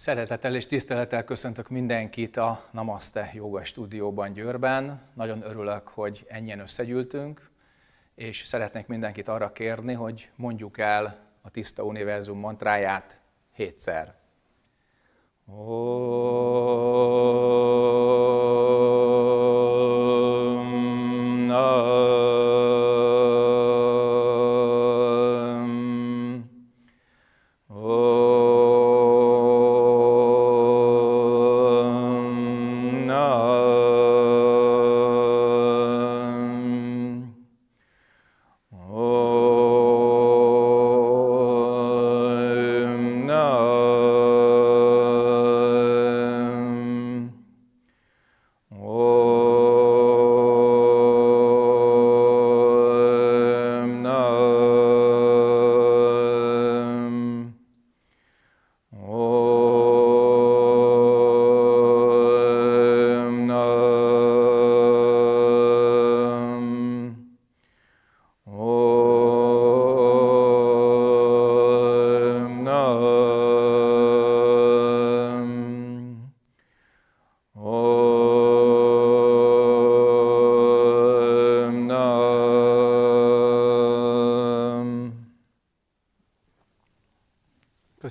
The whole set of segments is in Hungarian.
Szeretettel és tisztelettel köszöntök mindenkit a Namaste Joga Stúdióban Győrben. Nagyon örülök, hogy ennyien összegyűltünk, és szeretnék mindenkit arra kérni, hogy mondjuk el a Tiszta Univerzum mantráját hétszer. Oh.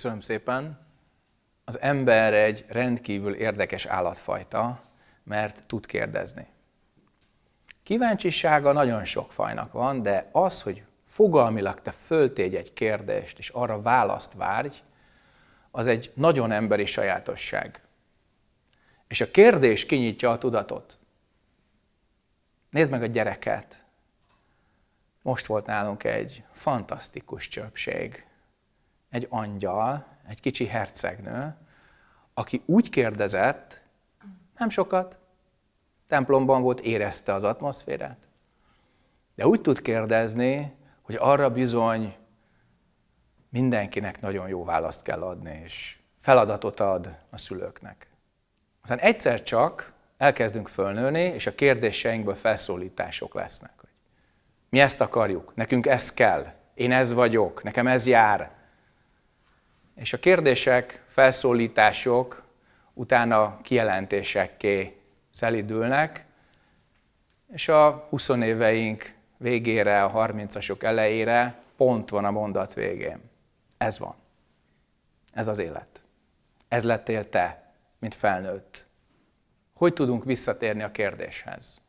Köszönöm szépen. Az ember egy rendkívül érdekes állatfajta, mert tud kérdezni. Kíváncsisága nagyon sok fajnak van, de az, hogy fogalmilag te föltégy egy kérdést, és arra választ várj, az egy nagyon emberi sajátosság. És a kérdés kinyitja a tudatot. Nézd meg a gyereket. Most volt nálunk egy fantasztikus csöpség egy angyal, egy kicsi hercegnő, aki úgy kérdezett, nem sokat, templomban volt, érezte az atmoszférát, de úgy tud kérdezni, hogy arra bizony mindenkinek nagyon jó választ kell adni, és feladatot ad a szülőknek. Aztán egyszer csak elkezdünk fölnőni, és a kérdéseinkből felszólítások lesznek. Hogy mi ezt akarjuk, nekünk ez kell, én ez vagyok, nekem ez jár, és a kérdések, felszólítások utána kijelentésekké szelidülnek, és a 20 éveink végére, a 30-asok elejére pont van a mondat végén. Ez van. Ez az élet. Ez lettél te, mint felnőtt. Hogy tudunk visszatérni a kérdéshez?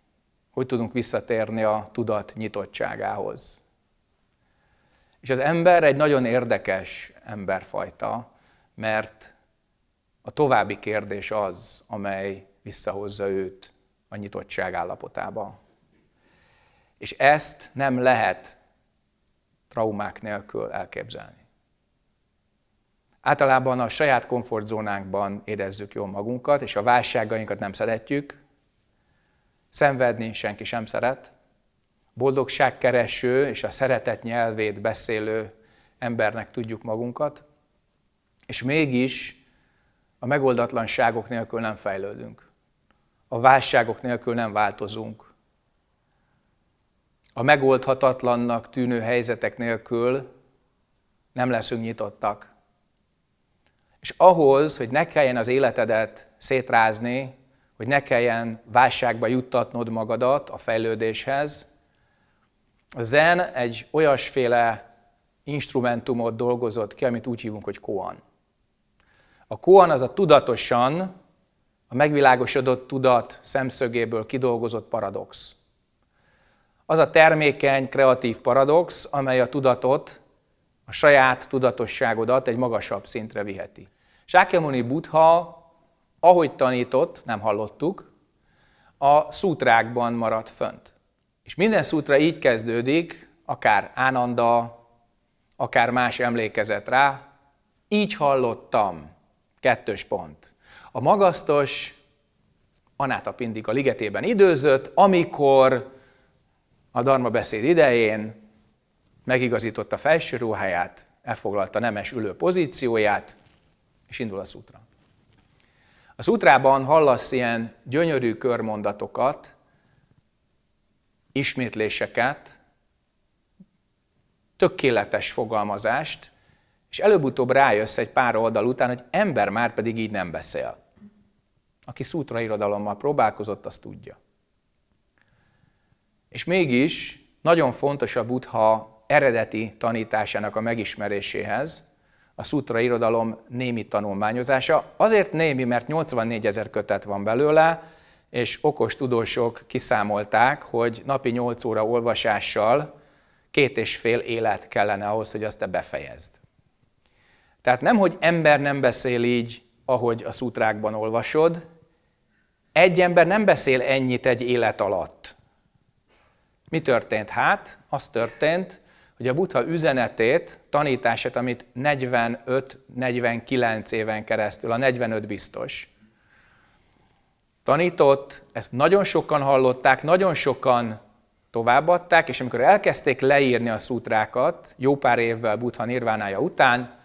Hogy tudunk visszatérni a tudat nyitottságához? És az ember egy nagyon érdekes emberfajta, mert a további kérdés az, amely visszahozza őt a nyitottság állapotába. És ezt nem lehet traumák nélkül elképzelni. Általában a saját komfortzónánkban érezzük jól magunkat, és a válságainkat nem szeretjük. Szenvedni senki sem szeret. Boldogságkereső és a szeretet nyelvét beszélő embernek tudjuk magunkat, és mégis a megoldatlanságok nélkül nem fejlődünk. A válságok nélkül nem változunk. A megoldhatatlannak tűnő helyzetek nélkül nem leszünk nyitottak. És ahhoz, hogy ne kelljen az életedet szétrázni, hogy ne kelljen válságba juttatnod magadat a fejlődéshez, a zen egy olyasféle instrumentumot dolgozott ki, amit úgy hívunk, hogy koan. A koan az a tudatosan, a megvilágosodott tudat szemszögéből kidolgozott paradox. Az a termékeny, kreatív paradox, amely a tudatot, a saját tudatosságodat egy magasabb szintre viheti. Sákyamuni Buddha, ahogy tanított, nem hallottuk, a szútrákban maradt fönt. És minden szútra így kezdődik, akár Ánanda, akár más emlékezett rá, így hallottam, kettős pont. A magasztos Anáta a ligetében időzött, amikor a darma beszéd idején megigazította felső ruháját, elfoglalta nemes ülő pozícióját, és indul a szútra. A szútrában hallasz ilyen gyönyörű körmondatokat, ismétléseket, tökéletes fogalmazást, és előbb-utóbb rájössz egy pár oldal után, hogy ember már pedig így nem beszél. Aki szútra irodalommal próbálkozott, azt tudja. És mégis nagyon fontos a Buddha eredeti tanításának a megismeréséhez a szútra irodalom némi tanulmányozása. Azért némi, mert 84 ezer kötet van belőle, és okos tudósok kiszámolták, hogy napi 8 óra olvasással két és fél élet kellene ahhoz, hogy azt te befejezd. Tehát nem, hogy ember nem beszél így, ahogy a szutrákban olvasod, egy ember nem beszél ennyit egy élet alatt. Mi történt? Hát, az történt, hogy a Buddha üzenetét, tanítását, amit 45-49 éven keresztül, a 45 biztos, tanított, ezt nagyon sokan hallották, nagyon sokan továbbadták, és amikor elkezdték leírni a szútrákat, jó pár évvel Buddha nirvánája után,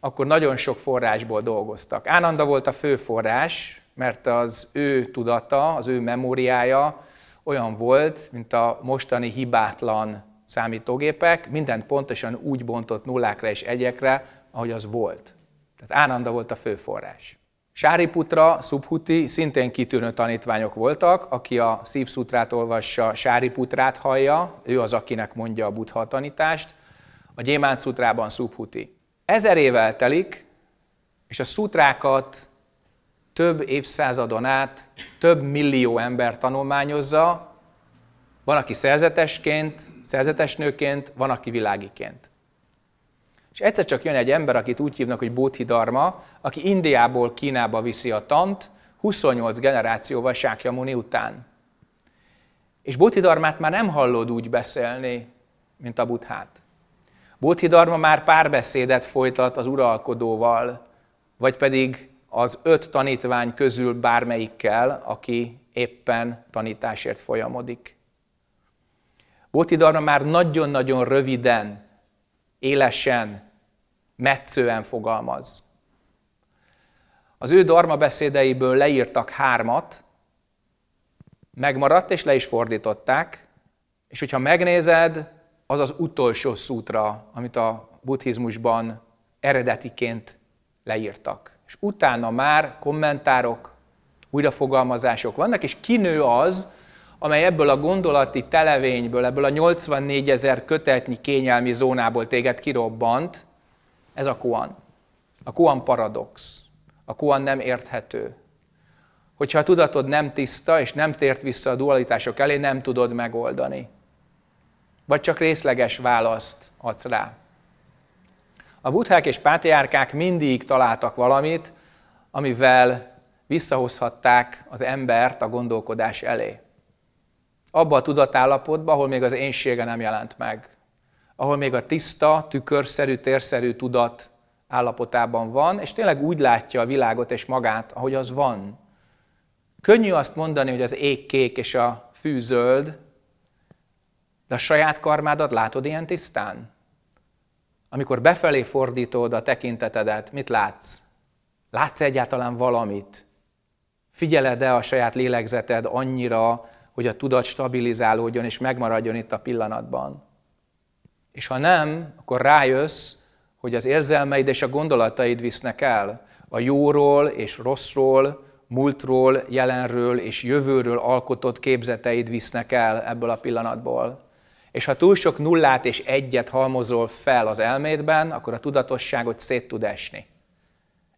akkor nagyon sok forrásból dolgoztak. Ánanda volt a fő forrás, mert az ő tudata, az ő memóriája olyan volt, mint a mostani hibátlan számítógépek, mindent pontosan úgy bontott nullákra és egyekre, ahogy az volt. Tehát Ánanda volt a fő forrás. Sáriputra, Szubhuti szintén kitűnő tanítványok voltak, aki a Szívszutrát olvassa, Sáriputrát hallja, ő az, akinek mondja a buddha a tanítást, a Gyémánt szutrában Szubhuti. Ezer év eltelik, és a szutrákat több évszázadon át több millió ember tanulmányozza, van, aki szerzetesként, szerzetesnőként, van, aki világiként. És egyszer csak jön egy ember, akit úgy hívnak, hogy Bodhidharma, aki Indiából Kínába viszi a tant, 28 generációval Muni után. És Bodhidharmát már nem hallod úgy beszélni, mint a buthát. Bodhidharma már párbeszédet folytat az uralkodóval, vagy pedig az öt tanítvány közül bármelyikkel, aki éppen tanításért folyamodik. Bodhidharma már nagyon-nagyon röviden, élesen metszően fogalmaz. Az ő darma beszédeiből leírtak hármat, megmaradt és le is fordították, és hogyha megnézed, az az utolsó szútra, amit a buddhizmusban eredetiként leírtak. És utána már kommentárok, újrafogalmazások vannak, és kinő az, amely ebből a gondolati televényből, ebből a 84 ezer kötetnyi kényelmi zónából téged kirobbant, ez a kuan. A kuan paradox. A kuan nem érthető. Hogyha a tudatod nem tiszta, és nem tért vissza a dualitások elé, nem tudod megoldani. Vagy csak részleges választ adsz rá. A buthák és pátriárkák mindig találtak valamit, amivel visszahozhatták az embert a gondolkodás elé. Abba a tudatállapotba, ahol még az énsége nem jelent meg ahol még a tiszta, tükörszerű, térszerű tudat állapotában van, és tényleg úgy látja a világot és magát, ahogy az van. Könnyű azt mondani, hogy az ég kék és a fű zöld, de a saját karmádat látod ilyen tisztán? Amikor befelé fordítod a tekintetedet, mit látsz? Látsz egyáltalán valamit? Figyeled-e a saját lélegzeted annyira, hogy a tudat stabilizálódjon és megmaradjon itt a pillanatban? És ha nem, akkor rájössz, hogy az érzelmeid és a gondolataid visznek el a jóról és rosszról, múltról, jelenről és jövőről alkotott képzeteid visznek el ebből a pillanatból. És ha túl sok nullát és egyet halmozol fel az elmédben, akkor a tudatosságot szét tud esni.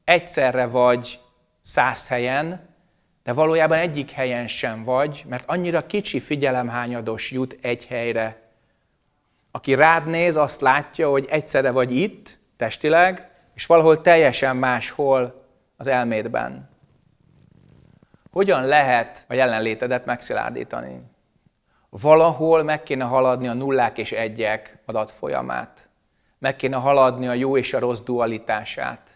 Egyszerre vagy száz helyen, de valójában egyik helyen sem vagy, mert annyira kicsi figyelemhányados jut egy helyre aki rád néz, azt látja, hogy egyszerre vagy itt, testileg, és valahol teljesen máshol az elmédben. Hogyan lehet a jelenlétedet megszilárdítani? Valahol meg kéne haladni a nullák és egyek adatfolyamát. Meg kéne haladni a jó és a rossz dualitását.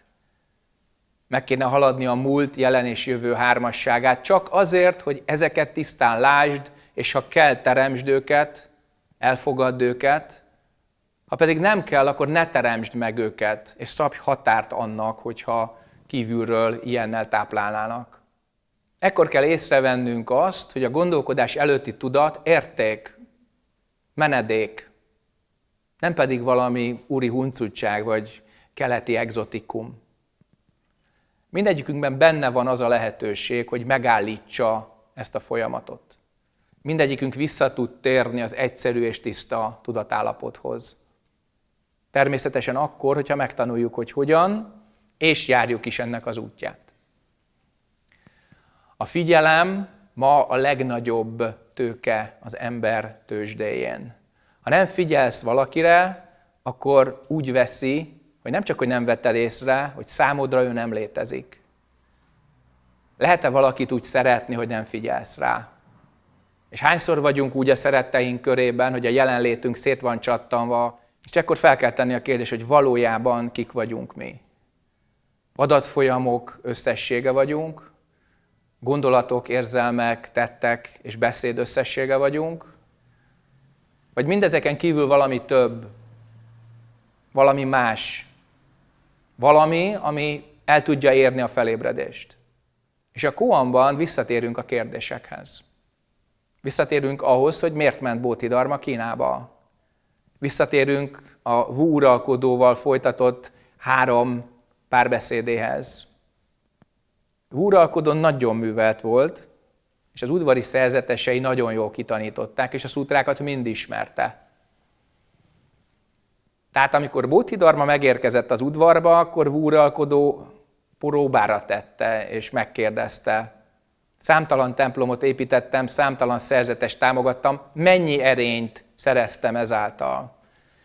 Meg kéne haladni a múlt, jelen és jövő hármasságát, csak azért, hogy ezeket tisztán lásd, és ha kell, teremtsd őket, elfogadd őket, ha pedig nem kell, akkor ne teremtsd meg őket, és szabj határt annak, hogyha kívülről ilyennel táplálnának. Ekkor kell észrevennünk azt, hogy a gondolkodás előtti tudat érték, menedék, nem pedig valami úri huncutság vagy keleti egzotikum. Mindegyikünkben benne van az a lehetőség, hogy megállítsa ezt a folyamatot mindegyikünk vissza tud térni az egyszerű és tiszta tudatállapothoz. Természetesen akkor, hogyha megtanuljuk, hogy hogyan, és járjuk is ennek az útját. A figyelem ma a legnagyobb tőke az ember tőzsdéjén. Ha nem figyelsz valakire, akkor úgy veszi, hogy nem csak, hogy nem vetted észre, hogy számodra ő nem létezik. Lehet-e valakit úgy szeretni, hogy nem figyelsz rá? És hányszor vagyunk úgy a szeretteink körében, hogy a jelenlétünk szét van csattanva, és ekkor fel kell tenni a kérdést, hogy valójában kik vagyunk mi. Adatfolyamok összessége vagyunk, gondolatok, érzelmek, tettek és beszéd összessége vagyunk, vagy mindezeken kívül valami több, valami más, valami, ami el tudja érni a felébredést. És a koanban visszatérünk a kérdésekhez. Visszatérünk ahhoz, hogy miért ment Darma Kínába. Visszatérünk a Wu uralkodóval folytatott három párbeszédéhez. Wu uralkodó nagyon művelt volt, és az udvari szerzetesei nagyon jól kitanították, és a szútrákat mind ismerte. Tehát amikor Darma megérkezett az udvarba, akkor uralkodó próbára tette, és megkérdezte, Számtalan templomot építettem, számtalan szerzetes támogattam, mennyi erényt szereztem ezáltal.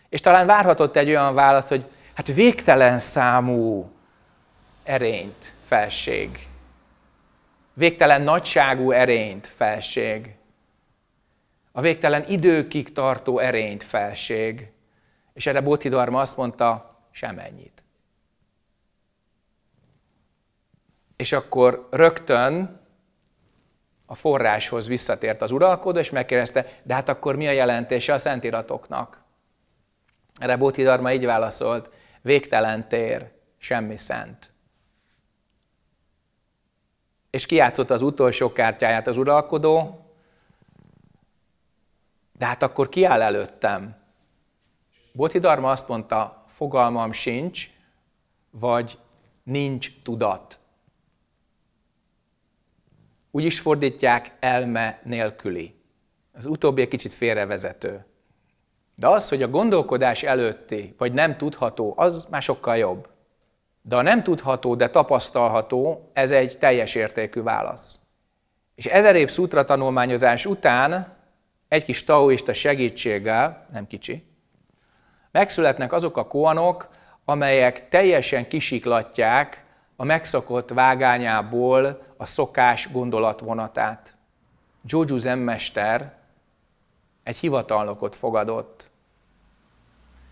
És talán várhatott egy olyan választ, hogy hát végtelen számú erényt, felség. Végtelen nagyságú erényt, felség. A végtelen időkig tartó erényt, felség. És erre Bóthidarma azt mondta, semennyit. És akkor rögtön a forráshoz visszatért az uralkodó, és megkérdezte, de hát akkor mi a jelentése a szentiratoknak? Erre Darma így válaszolt, végtelen tér, semmi szent. És kiátszott az utolsó kártyáját az uralkodó, de hát akkor ki áll előttem? Darma azt mondta, fogalmam sincs, vagy nincs tudat. Úgy is fordítják elme nélküli. Az utóbbi egy kicsit félrevezető. De az, hogy a gondolkodás előtti, vagy nem tudható, az már sokkal jobb. De a nem tudható, de tapasztalható, ez egy teljes értékű válasz. És ezer év szutra tanulmányozás után egy kis taoista segítséggel, nem kicsi, megszületnek azok a koanok, amelyek teljesen kisiklatják a megszokott vágányából a szokás gondolatvonatát. Jojo zenmester egy hivatalnokot fogadott.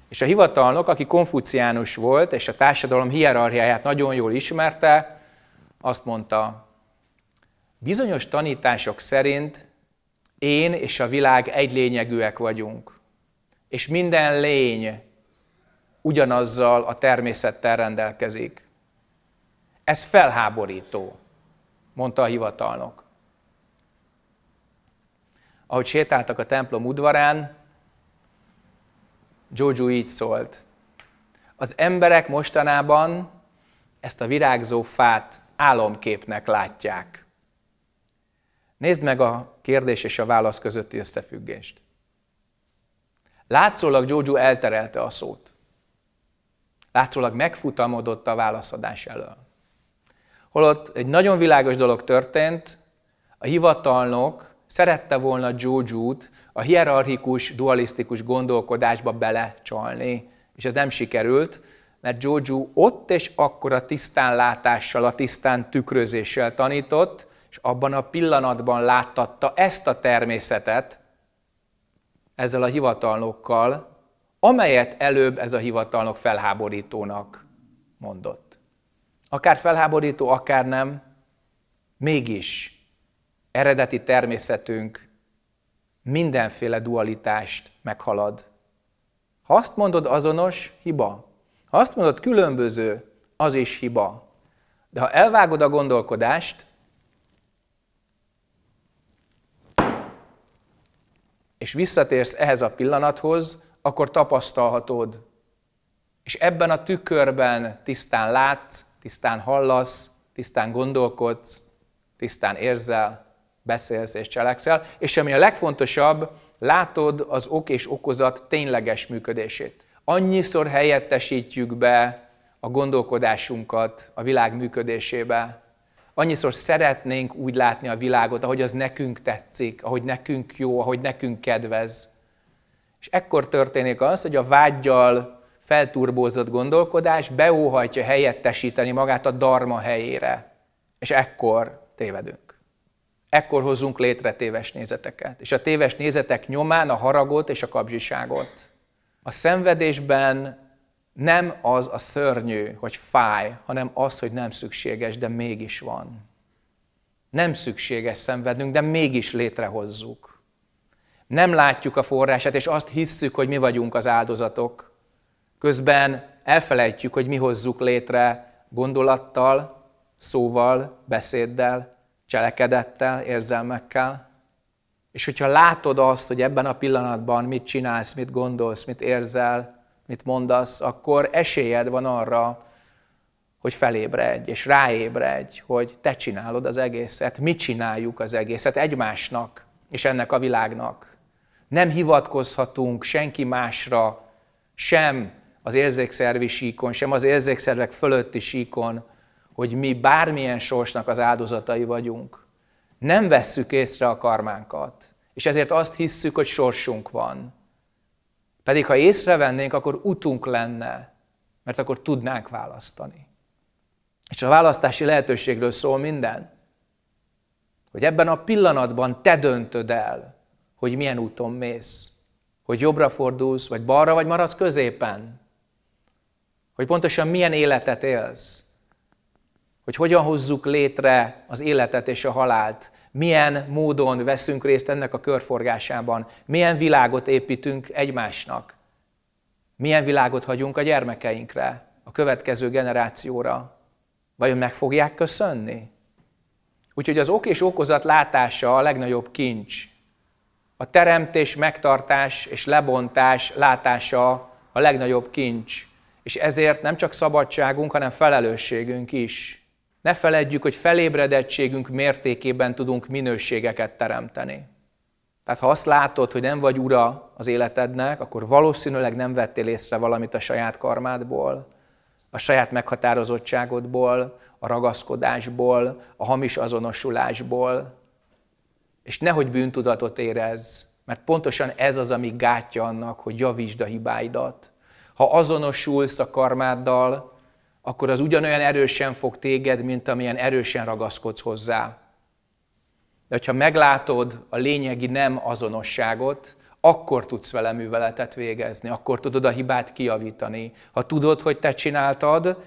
És a hivatalnok, aki konfuciánus volt, és a társadalom hierarchiáját nagyon jól ismerte, azt mondta, bizonyos tanítások szerint én és a világ egy lényegűek vagyunk, és minden lény ugyanazzal a természettel rendelkezik. Ez felháborító, mondta a hivatalnok. Ahogy sétáltak a templom udvarán, Jojo így szólt. Az emberek mostanában ezt a virágzó fát álomképnek látják. Nézd meg a kérdés és a válasz közötti összefüggést. Látszólag Jojo elterelte a szót. Látszólag megfutamodott a válaszadás elől. Holott egy nagyon világos dolog történt, a hivatalnok szerette volna jojo a hierarchikus, dualisztikus gondolkodásba belecsalni, és ez nem sikerült, mert Jojo ott és akkor a tisztánlátással, a tisztán tükrözéssel tanított, és abban a pillanatban láttatta ezt a természetet ezzel a hivatalnokkal, amelyet előbb ez a hivatalnok felháborítónak mondott akár felháborító, akár nem, mégis eredeti természetünk mindenféle dualitást meghalad. Ha azt mondod azonos, hiba. Ha azt mondod különböző, az is hiba. De ha elvágod a gondolkodást, és visszatérsz ehhez a pillanathoz, akkor tapasztalhatod. És ebben a tükörben tisztán látsz, tisztán hallasz, tisztán gondolkodsz, tisztán érzel, beszélsz és cselekszel, és ami a legfontosabb, látod az ok és okozat tényleges működését. Annyiszor helyettesítjük be a gondolkodásunkat a világ működésébe, annyiszor szeretnénk úgy látni a világot, ahogy az nekünk tetszik, ahogy nekünk jó, ahogy nekünk kedvez. És ekkor történik az, hogy a vágyjal felturbózott gondolkodás beóhajtja helyettesíteni magát a darma helyére. És ekkor tévedünk. Ekkor hozzunk létre téves nézeteket. És a téves nézetek nyomán a haragot és a kapzsiságot. A szenvedésben nem az a szörnyű, hogy fáj, hanem az, hogy nem szükséges, de mégis van. Nem szükséges szenvednünk, de mégis létrehozzuk. Nem látjuk a forrását, és azt hisszük, hogy mi vagyunk az áldozatok, Közben elfelejtjük, hogy mi hozzuk létre gondolattal, szóval, beszéddel, cselekedettel, érzelmekkel. És hogyha látod azt, hogy ebben a pillanatban mit csinálsz, mit gondolsz, mit érzel, mit mondasz, akkor esélyed van arra, hogy felébredj, és ráébredj, hogy te csinálod az egészet, mi csináljuk az egészet egymásnak, és ennek a világnak. Nem hivatkozhatunk senki másra, sem az érzékszervi síkon, sem az érzékszervek fölötti síkon, hogy mi bármilyen sorsnak az áldozatai vagyunk. Nem vesszük észre a karmánkat, és ezért azt hisszük, hogy sorsunk van. Pedig ha észrevennénk, akkor utunk lenne, mert akkor tudnánk választani. És a választási lehetőségről szól minden. Hogy ebben a pillanatban te döntöd el, hogy milyen úton mész. Hogy jobbra fordulsz, vagy balra, vagy maradsz középen. Hogy pontosan milyen életet élsz. Hogy hogyan hozzuk létre az életet és a halált. Milyen módon veszünk részt ennek a körforgásában. Milyen világot építünk egymásnak. Milyen világot hagyunk a gyermekeinkre, a következő generációra. Vajon meg fogják köszönni? Úgyhogy az ok és okozat látása a legnagyobb kincs. A teremtés, megtartás és lebontás látása a legnagyobb kincs. És ezért nem csak szabadságunk, hanem felelősségünk is. Ne feledjük, hogy felébredettségünk mértékében tudunk minőségeket teremteni. Tehát ha azt látod, hogy nem vagy ura az életednek, akkor valószínűleg nem vettél észre valamit a saját karmádból, a saját meghatározottságodból, a ragaszkodásból, a hamis azonosulásból, és nehogy bűntudatot érez, mert pontosan ez az, ami gátja annak, hogy javítsd a hibáidat, ha azonosulsz a karmáddal, akkor az ugyanolyan erősen fog téged, mint amilyen erősen ragaszkodsz hozzá. De ha meglátod a lényegi nem azonosságot, akkor tudsz vele műveletet végezni, akkor tudod a hibát kiavítani. Ha tudod, hogy te csináltad,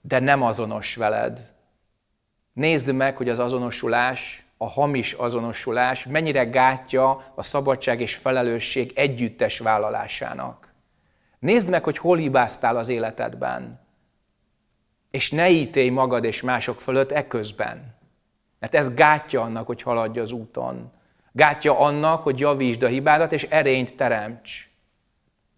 de nem azonos veled. Nézd meg, hogy az azonosulás, a hamis azonosulás mennyire gátja a szabadság és felelősség együttes vállalásának. Nézd meg, hogy hol hibáztál az életedben, és ne ítélj magad és mások fölött eközben. Mert ez gátja annak, hogy haladj az úton. Gátja annak, hogy javítsd a hibádat, és erényt teremts.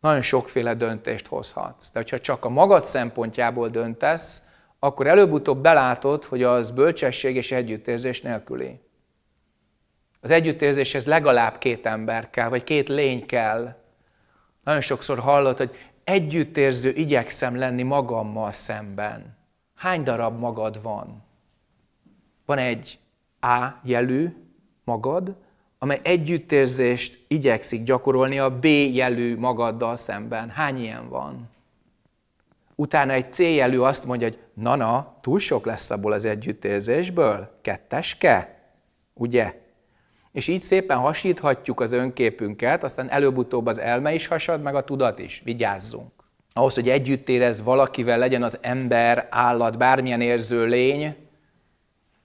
Nagyon sokféle döntést hozhatsz. De hogyha csak a magad szempontjából döntesz, akkor előbb-utóbb belátod, hogy az bölcsesség és együttérzés nélküli. Az együttérzéshez legalább két ember kell, vagy két lény kell, nagyon sokszor hallott, hogy együttérző igyekszem lenni magammal szemben. Hány darab magad van? Van egy A jelű magad, amely együttérzést igyekszik gyakorolni a B jelű magaddal szemben. Hány ilyen van? Utána egy C jelű azt mondja, hogy na-na, túl sok lesz abból az együttérzésből, ketteske, ugye? És így szépen hasíthatjuk az önképünket, aztán előbb-utóbb az elme is hasad, meg a tudat is. Vigyázzunk. Ahhoz, hogy együtt érez valakivel, legyen az ember, állat, bármilyen érző lény,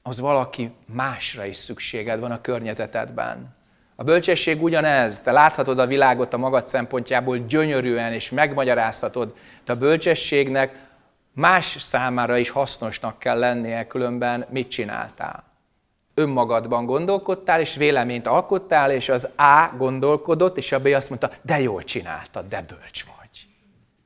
az valaki másra is szükséged van a környezetedben. A bölcsesség ugyanez, te láthatod a világot a magad szempontjából gyönyörűen, és megmagyarázhatod, de a bölcsességnek más számára is hasznosnak kell lennie, különben mit csináltál önmagadban gondolkodtál, és véleményt alkottál, és az A gondolkodott, és a B azt mondta, de jól csináltad, de bölcs vagy.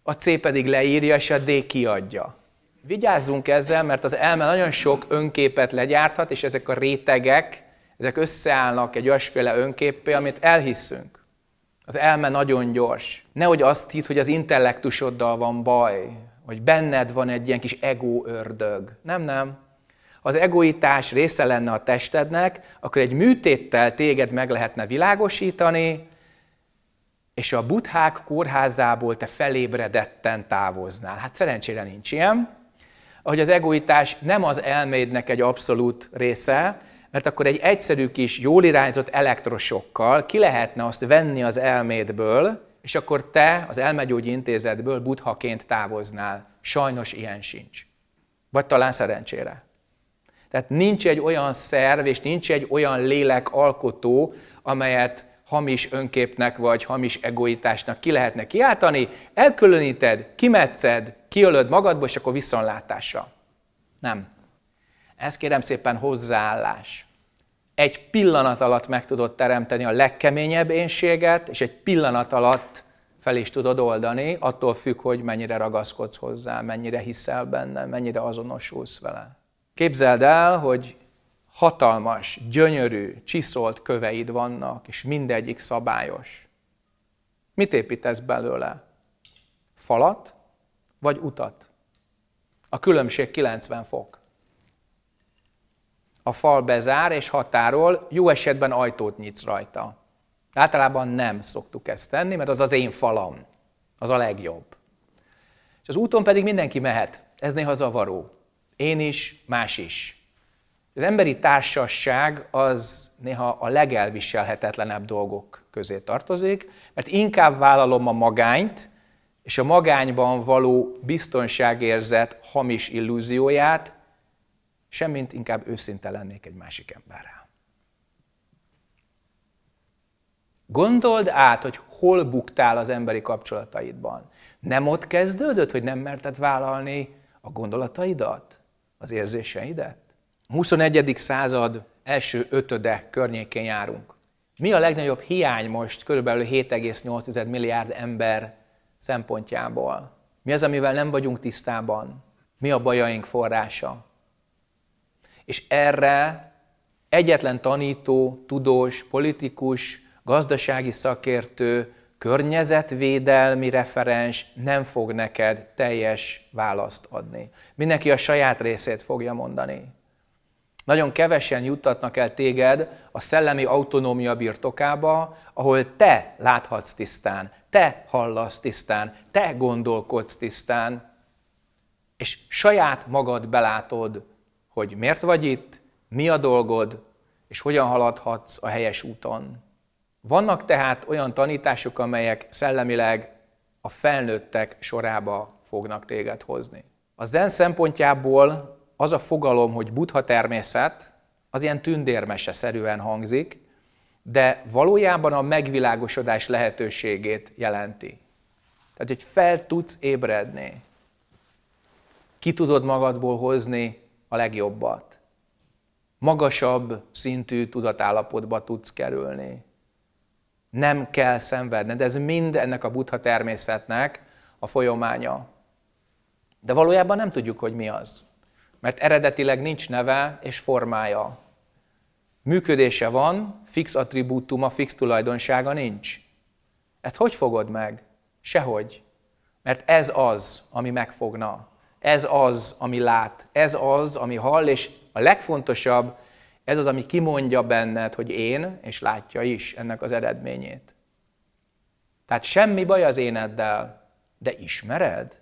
A C pedig leírja, és a D kiadja. Vigyázzunk ezzel, mert az elme nagyon sok önképet legyárthat, és ezek a rétegek, ezek összeállnak egy olyasféle önképpé, amit elhiszünk. Az elme nagyon gyors. Nehogy azt hitt, hogy az intellektusoddal van baj, hogy benned van egy ilyen kis ego ördög. Nem, nem az egoitás része lenne a testednek, akkor egy műtéttel téged meg lehetne világosítani, és a buthák kórházából te felébredetten távoznál. Hát szerencsére nincs ilyen. Ahogy az egoitás nem az elmédnek egy abszolút része, mert akkor egy egyszerű kis, jól irányzott elektrosokkal ki lehetne azt venni az elmédből, és akkor te az elmegyógyi intézetből buthaként távoznál. Sajnos ilyen sincs. Vagy talán szerencsére. Tehát nincs egy olyan szerv, és nincs egy olyan lélek alkotó, amelyet hamis önképnek vagy hamis egoitásnak ki lehetne kiáltani, elkülöníted, kimetszed, kiölöd magadba, és akkor viszonlátása. Nem. Ez kérem szépen hozzáállás. Egy pillanat alatt meg tudod teremteni a legkeményebb énséget, és egy pillanat alatt fel is tudod oldani, attól függ, hogy mennyire ragaszkodsz hozzá, mennyire hiszel benne, mennyire azonosulsz vele. Képzeld el, hogy hatalmas, gyönyörű, csiszolt köveid vannak, és mindegyik szabályos. Mit építesz belőle? Falat vagy utat? A különbség 90 fok. A fal bezár és határol, jó esetben ajtót nyitsz rajta. Általában nem szoktuk ezt tenni, mert az az én falam. Az a legjobb. És az úton pedig mindenki mehet. Ez néha zavaró. Én is, más is. Az emberi társasság az néha a legelviselhetetlenebb dolgok közé tartozik, mert inkább vállalom a magányt, és a magányban való biztonságérzet hamis illúzióját, semmint inkább őszinte lennék egy másik emberrel. Gondold át, hogy hol buktál az emberi kapcsolataidban. Nem ott kezdődött, hogy nem merted vállalni a gondolataidat? az érzéseidet? A 21. század első ötöde környékén járunk. Mi a legnagyobb hiány most körülbelül 7,8 milliárd ember szempontjából? Mi az, amivel nem vagyunk tisztában? Mi a bajaink forrása? És erre egyetlen tanító, tudós, politikus, gazdasági szakértő, környezetvédelmi referens nem fog neked teljes választ adni. Mindenki a saját részét fogja mondani. Nagyon kevesen juttatnak el téged a szellemi autonómia birtokába, ahol te láthatsz tisztán, te hallasz tisztán, te gondolkodsz tisztán, és saját magad belátod, hogy miért vagy itt, mi a dolgod, és hogyan haladhatsz a helyes úton. Vannak tehát olyan tanítások, amelyek szellemileg a felnőttek sorába fognak téged hozni. A zen szempontjából az a fogalom, hogy buddha természet, az ilyen tündérmese-szerűen hangzik, de valójában a megvilágosodás lehetőségét jelenti. Tehát, hogy fel tudsz ébredni, ki tudod magadból hozni a legjobbat. Magasabb szintű tudatállapotba tudsz kerülni. Nem kell szenvedned. Ez mind ennek a buddha természetnek a folyománya. De valójában nem tudjuk, hogy mi az. Mert eredetileg nincs neve és formája. Működése van, fix attribútuma, fix tulajdonsága nincs. Ezt hogy fogod meg? Sehogy. Mert ez az, ami megfogna. Ez az, ami lát. Ez az, ami hall, és a legfontosabb, ez az, ami kimondja benned, hogy én, és látja is ennek az eredményét. Tehát semmi baj az éneddel, de ismered?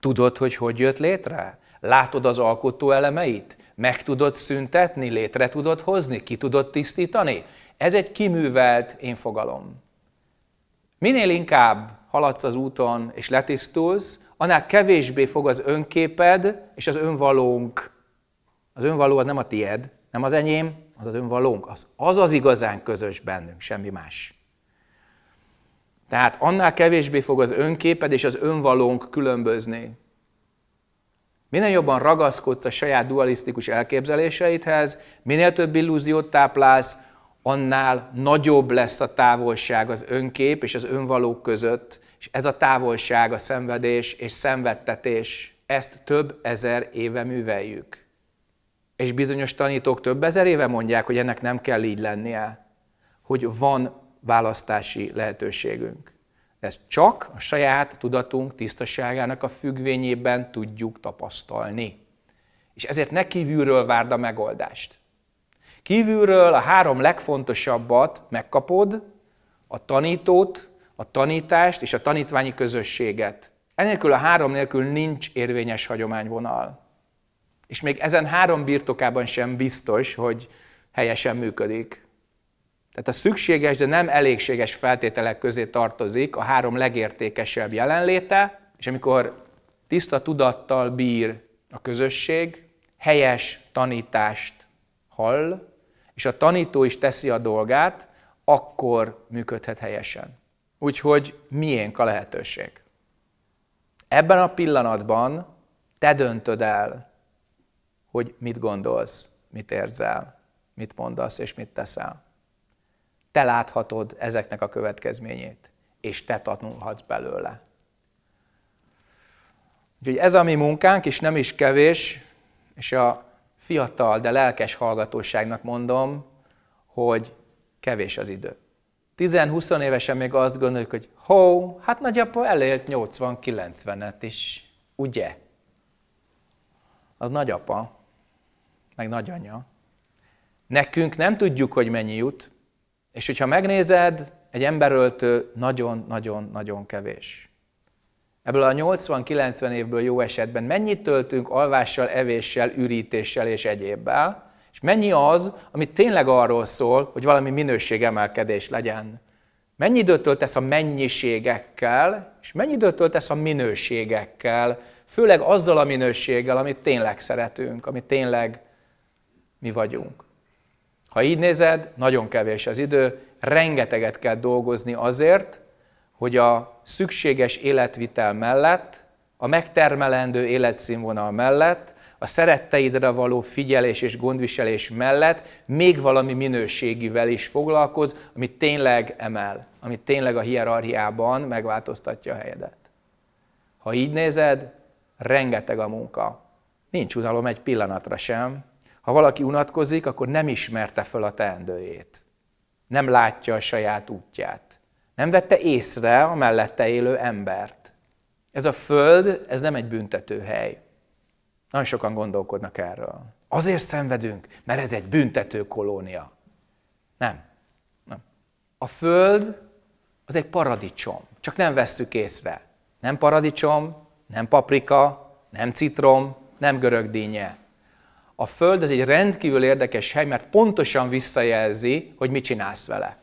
Tudod, hogy hogy jött létre? Látod az alkotó elemeit? Meg tudod szüntetni, létre tudod hozni, ki tudod tisztítani? Ez egy kiművelt én fogalom. Minél inkább haladsz az úton és letisztulsz, annál kevésbé fog az önképed és az önvalónk az önvaló az nem a tied, nem az enyém, az az önvalónk. Az az, az igazán közös bennünk, semmi más. Tehát annál kevésbé fog az önképed és az önvalónk különbözni. Minél jobban ragaszkodsz a saját dualisztikus elképzeléseidhez, minél több illúziót táplálsz, annál nagyobb lesz a távolság az önkép és az önvalók között, és ez a távolság a szenvedés és szenvedtetés. Ezt több ezer éve műveljük. És bizonyos tanítók több ezer éve mondják, hogy ennek nem kell így lennie, hogy van választási lehetőségünk. Ezt csak a saját tudatunk tisztaságának a függvényében tudjuk tapasztalni. És ezért ne kívülről várd a megoldást. Kívülről a három legfontosabbat megkapod, a tanítót, a tanítást és a tanítványi közösséget. Enélkül a három nélkül nincs érvényes hagyományvonal. És még ezen három birtokában sem biztos, hogy helyesen működik. Tehát a szükséges, de nem elégséges feltételek közé tartozik a három legértékesebb jelenléte, és amikor tiszta tudattal bír a közösség, helyes tanítást hall, és a tanító is teszi a dolgát, akkor működhet helyesen. Úgyhogy miénk a lehetőség. Ebben a pillanatban te döntöd el, hogy mit gondolsz, mit érzel, mit mondasz és mit teszel. Te láthatod ezeknek a következményét, és te tanulhatsz belőle. Úgyhogy ez a mi munkánk, és nem is kevés, és a fiatal, de lelkes hallgatóságnak mondom, hogy kevés az idő. 10-20 évesen még azt gondoljuk, hogy hó, hát nagyapa elélt 80-90-et is, ugye? Az nagyapa meg nagyanyja. Nekünk nem tudjuk, hogy mennyi jut, és hogyha megnézed, egy emberöltő nagyon-nagyon-nagyon kevés. Ebből a 80-90 évből jó esetben mennyit töltünk alvással, evéssel, ürítéssel és egyébbel, és mennyi az, ami tényleg arról szól, hogy valami minőségemelkedés legyen. Mennyi időt töltesz a mennyiségekkel, és mennyi időt töltesz a minőségekkel, főleg azzal a minőséggel, amit tényleg szeretünk, amit tényleg mi vagyunk. Ha így nézed, nagyon kevés az idő, rengeteget kell dolgozni azért, hogy a szükséges életvitel mellett, a megtermelendő életszínvonal mellett, a szeretteidre való figyelés és gondviselés mellett még valami minőségivel is foglalkoz, ami tényleg emel, ami tényleg a hierarchiában megváltoztatja a helyedet. Ha így nézed, rengeteg a munka. Nincs unalom egy pillanatra sem, ha valaki unatkozik, akkor nem ismerte föl a teendőjét. Nem látja a saját útját. Nem vette észre a mellette élő embert. Ez a föld, ez nem egy büntető hely. Nagyon sokan gondolkodnak erről. Azért szenvedünk, mert ez egy büntető kolónia. Nem. nem. A föld az egy paradicsom, csak nem vesszük észre. Nem paradicsom, nem paprika, nem citrom, nem görögdínye a Föld az egy rendkívül érdekes hely, mert pontosan visszajelzi, hogy mit csinálsz vele.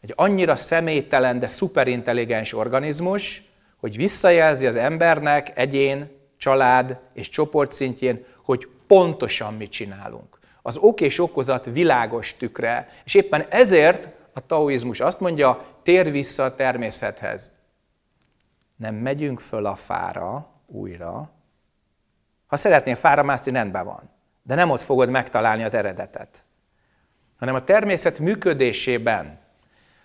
Egy annyira személytelen, de szuperintelligens organizmus, hogy visszajelzi az embernek, egyén, család és csoport szintjén, hogy pontosan mit csinálunk. Az ok és okozat világos tükre, és éppen ezért a taoizmus azt mondja, tér vissza a természethez. Nem megyünk föl a fára újra, ha szeretnél mászni, rendben van. De nem ott fogod megtalálni az eredetet, hanem a természet működésében.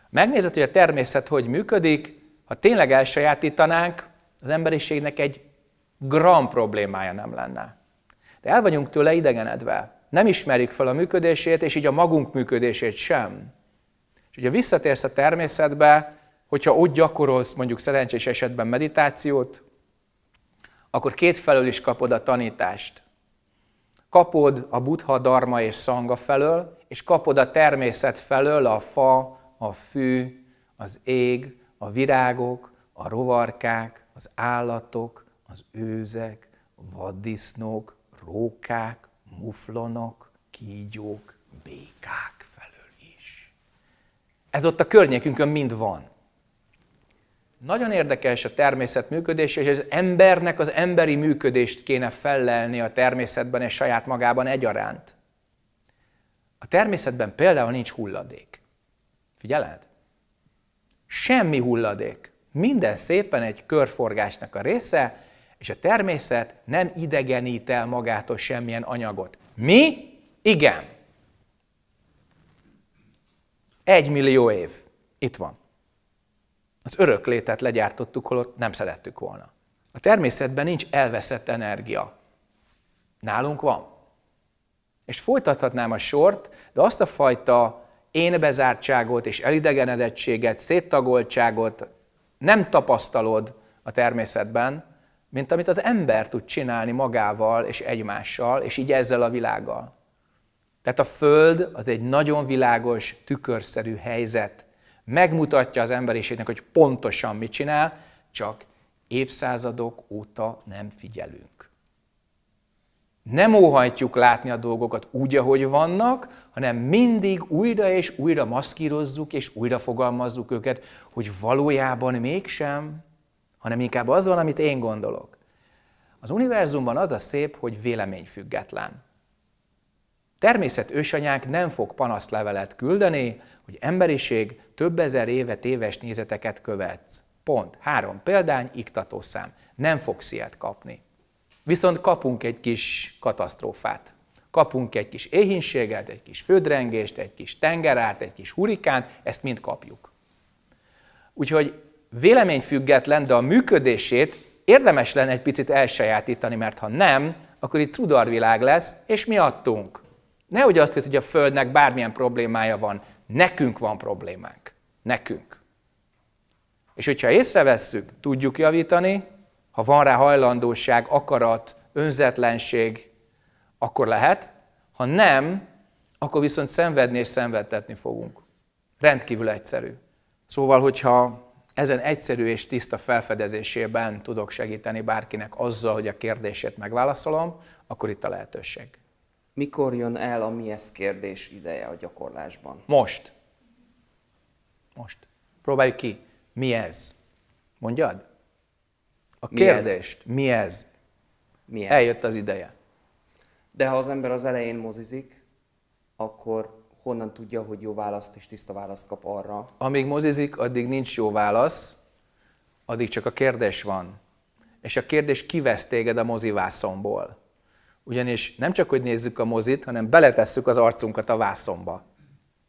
Megnézed, hogy a természet hogy működik, ha tényleg elsajátítanánk, az emberiségnek egy gram problémája nem lenne. De el vagyunk tőle idegenedve. Nem ismerjük fel a működését, és így a magunk működését sem. És hogyha visszatérsz a természetbe, hogyha ott gyakorolsz mondjuk szerencsés esetben meditációt, akkor kétfelől is kapod a tanítást. Kapod a buddha, dharma és szanga felől, és kapod a természet felől a fa, a fű, az ég, a virágok, a rovarkák, az állatok, az őzek, vaddisznók, rókák, muflonok, kígyók, békák felől is. Ez ott a környékünkön mind van. Nagyon érdekes a természet működése, és az embernek az emberi működést kéne fellelni a természetben és saját magában egyaránt. A természetben például nincs hulladék. Figyeled? Semmi hulladék. Minden szépen egy körforgásnak a része, és a természet nem idegenít el magától semmilyen anyagot. Mi? Igen. Egy millió év. Itt van az örök létet legyártottuk, holott nem szerettük volna. A természetben nincs elveszett energia. Nálunk van. És folytathatnám a sort, de azt a fajta énbezártságot és elidegenedettséget, széttagoltságot nem tapasztalod a természetben, mint amit az ember tud csinálni magával és egymással, és így ezzel a világgal. Tehát a Föld az egy nagyon világos, tükörszerű helyzet, megmutatja az emberiségnek, hogy pontosan mit csinál, csak évszázadok óta nem figyelünk. Nem óhajtjuk látni a dolgokat úgy, ahogy vannak, hanem mindig újra és újra maszkírozzuk és újra fogalmazzuk őket, hogy valójában mégsem, hanem inkább az van, amit én gondolok. Az univerzumban az a szép, hogy véleményfüggetlen. Természet ősanyánk nem fog panaszlevelet küldeni, hogy emberiség több ezer éve téves nézeteket követsz. Pont. Három példány, iktatószám. Nem fogsz ilyet kapni. Viszont kapunk egy kis katasztrófát. Kapunk egy kis éhínséget, egy kis földrengést, egy kis tengerárt, egy kis hurikánt, ezt mind kapjuk. Úgyhogy független, de a működését érdemes lenne egy picit elsajátítani, mert ha nem, akkor itt cudarvilág lesz, és miattunk. Nehogy azt hitt, hogy a Földnek bármilyen problémája van. Nekünk van problémánk. Nekünk. És hogyha észrevesszük, tudjuk javítani, ha van rá hajlandóság, akarat, önzetlenség, akkor lehet. Ha nem, akkor viszont szenvedni és szenvedtetni fogunk. Rendkívül egyszerű. Szóval, hogyha ezen egyszerű és tiszta felfedezésében tudok segíteni bárkinek azzal, hogy a kérdését megválaszolom, akkor itt a lehetőség. Mikor jön el a mi ez kérdés ideje a gyakorlásban? Most. Most. Próbáljuk ki. Mi ez? Mondjad? A kérdést. Mi ez? Mi ez? Mi ez? Eljött az ideje. De ha az ember az elején mozizik, akkor honnan tudja, hogy jó választ és tiszta választ kap arra? Amíg mozizik, addig nincs jó válasz, addig csak a kérdés van. És a kérdés kivesz téged a mozivászomból. Ugyanis nem csak, hogy nézzük a mozit, hanem beletesszük az arcunkat a vászomba.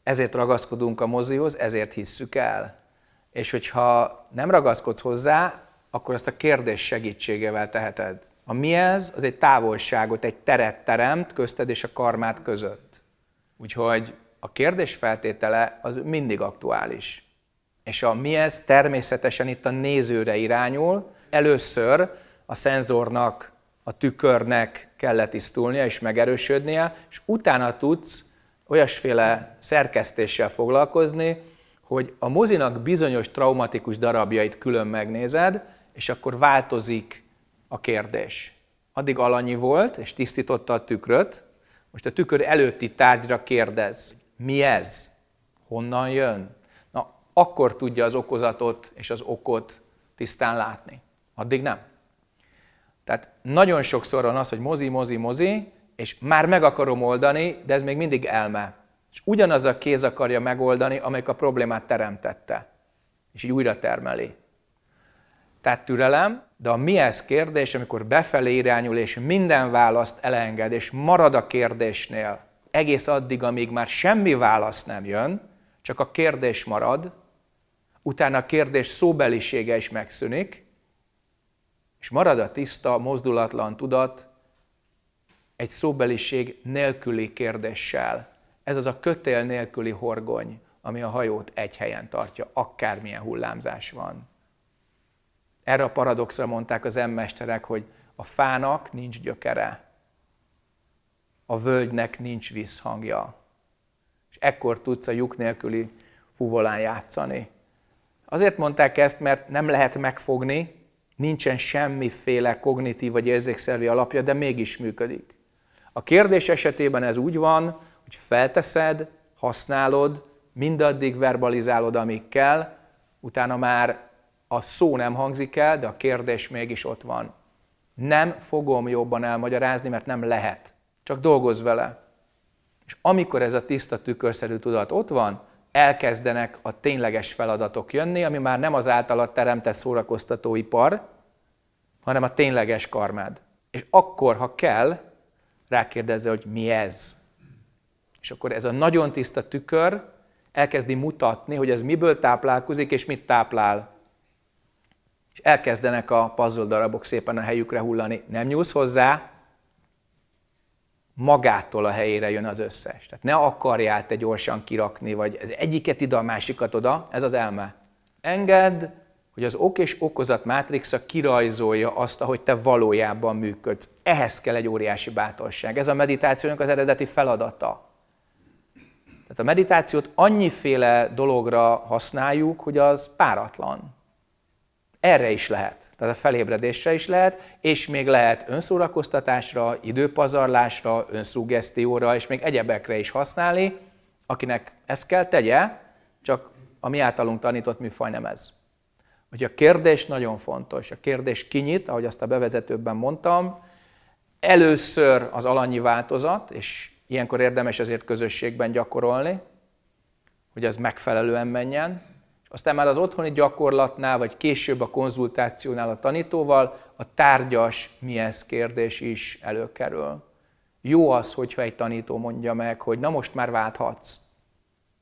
Ezért ragaszkodunk a mozihoz, ezért hisszük el. És hogyha nem ragaszkodsz hozzá, akkor azt a kérdés segítségevel teheted. A mi ez, az egy távolságot, egy teret teremt közted és a karmát között. Úgyhogy a kérdés feltétele az mindig aktuális. És a mi ez természetesen itt a nézőre irányul, először a szenzornak a tükörnek kell letisztulnia és megerősödnie, és utána tudsz olyasféle szerkesztéssel foglalkozni, hogy a mozinak bizonyos traumatikus darabjait külön megnézed, és akkor változik a kérdés. Addig alanyi volt, és tisztította a tükröt, most a tükör előtti tárgyra kérdez, mi ez? Honnan jön? Na, akkor tudja az okozatot és az okot tisztán látni. Addig nem. Tehát nagyon sokszor van az, hogy mozi, mozi, mozi, és már meg akarom oldani, de ez még mindig elme. És ugyanaz a kéz akarja megoldani, amelyik a problémát teremtette. És így újra termeli. Tehát türelem, de a mi ez kérdés, amikor befelé irányul, és minden választ elenged, és marad a kérdésnél, egész addig, amíg már semmi válasz nem jön, csak a kérdés marad, utána a kérdés szóbelisége is megszűnik, és marad a tiszta, mozdulatlan tudat egy szóbeliség nélküli kérdéssel. Ez az a kötél nélküli horgony, ami a hajót egy helyen tartja, akármilyen hullámzás van. Erre a paradoxra mondták az emmesterek, hogy a fának nincs gyökere, a völgynek nincs visszhangja. És ekkor tudsz a lyuk nélküli fuvolán játszani. Azért mondták ezt, mert nem lehet megfogni, nincsen semmiféle kognitív vagy érzékszervi alapja, de mégis működik. A kérdés esetében ez úgy van, hogy felteszed, használod, mindaddig verbalizálod, amíg kell, utána már a szó nem hangzik el, de a kérdés mégis ott van. Nem fogom jobban elmagyarázni, mert nem lehet. Csak dolgozz vele. És amikor ez a tiszta tükörszerű tudat ott van, elkezdenek a tényleges feladatok jönni, ami már nem az általad teremtett szórakoztatóipar, hanem a tényleges karmád. És akkor, ha kell, rákérdezel, hogy mi ez. És akkor ez a nagyon tiszta tükör elkezdi mutatni, hogy ez miből táplálkozik és mit táplál. És elkezdenek a puzzle darabok szépen a helyükre hullani. Nem nyúlsz hozzá, magától a helyére jön az összes. Tehát ne akarjál te gyorsan kirakni, vagy ez egyiket ide, a másikat oda, ez az elme. Engedd, hogy az ok és okozat mátrixa kirajzolja azt, ahogy te valójában működsz. Ehhez kell egy óriási bátorság. Ez a meditációnak az eredeti feladata. Tehát a meditációt annyiféle dologra használjuk, hogy az páratlan. Erre is lehet, tehát a felébredésre is lehet, és még lehet önszórakoztatásra, időpazarlásra, önszuggesztióra, és még egyebekre is használni, akinek ezt kell tegye, csak a mi általunk tanított műfaj nem ez. Hogy a kérdés nagyon fontos. A kérdés kinyit, ahogy azt a bevezetőben mondtam, először az alanyi változat, és ilyenkor érdemes azért közösségben gyakorolni, hogy az megfelelően menjen, aztán már az otthoni gyakorlatnál, vagy később a konzultációnál a tanítóval a tárgyas mi ez kérdés is előkerül. Jó az, hogyha egy tanító mondja meg, hogy na most már válthatsz,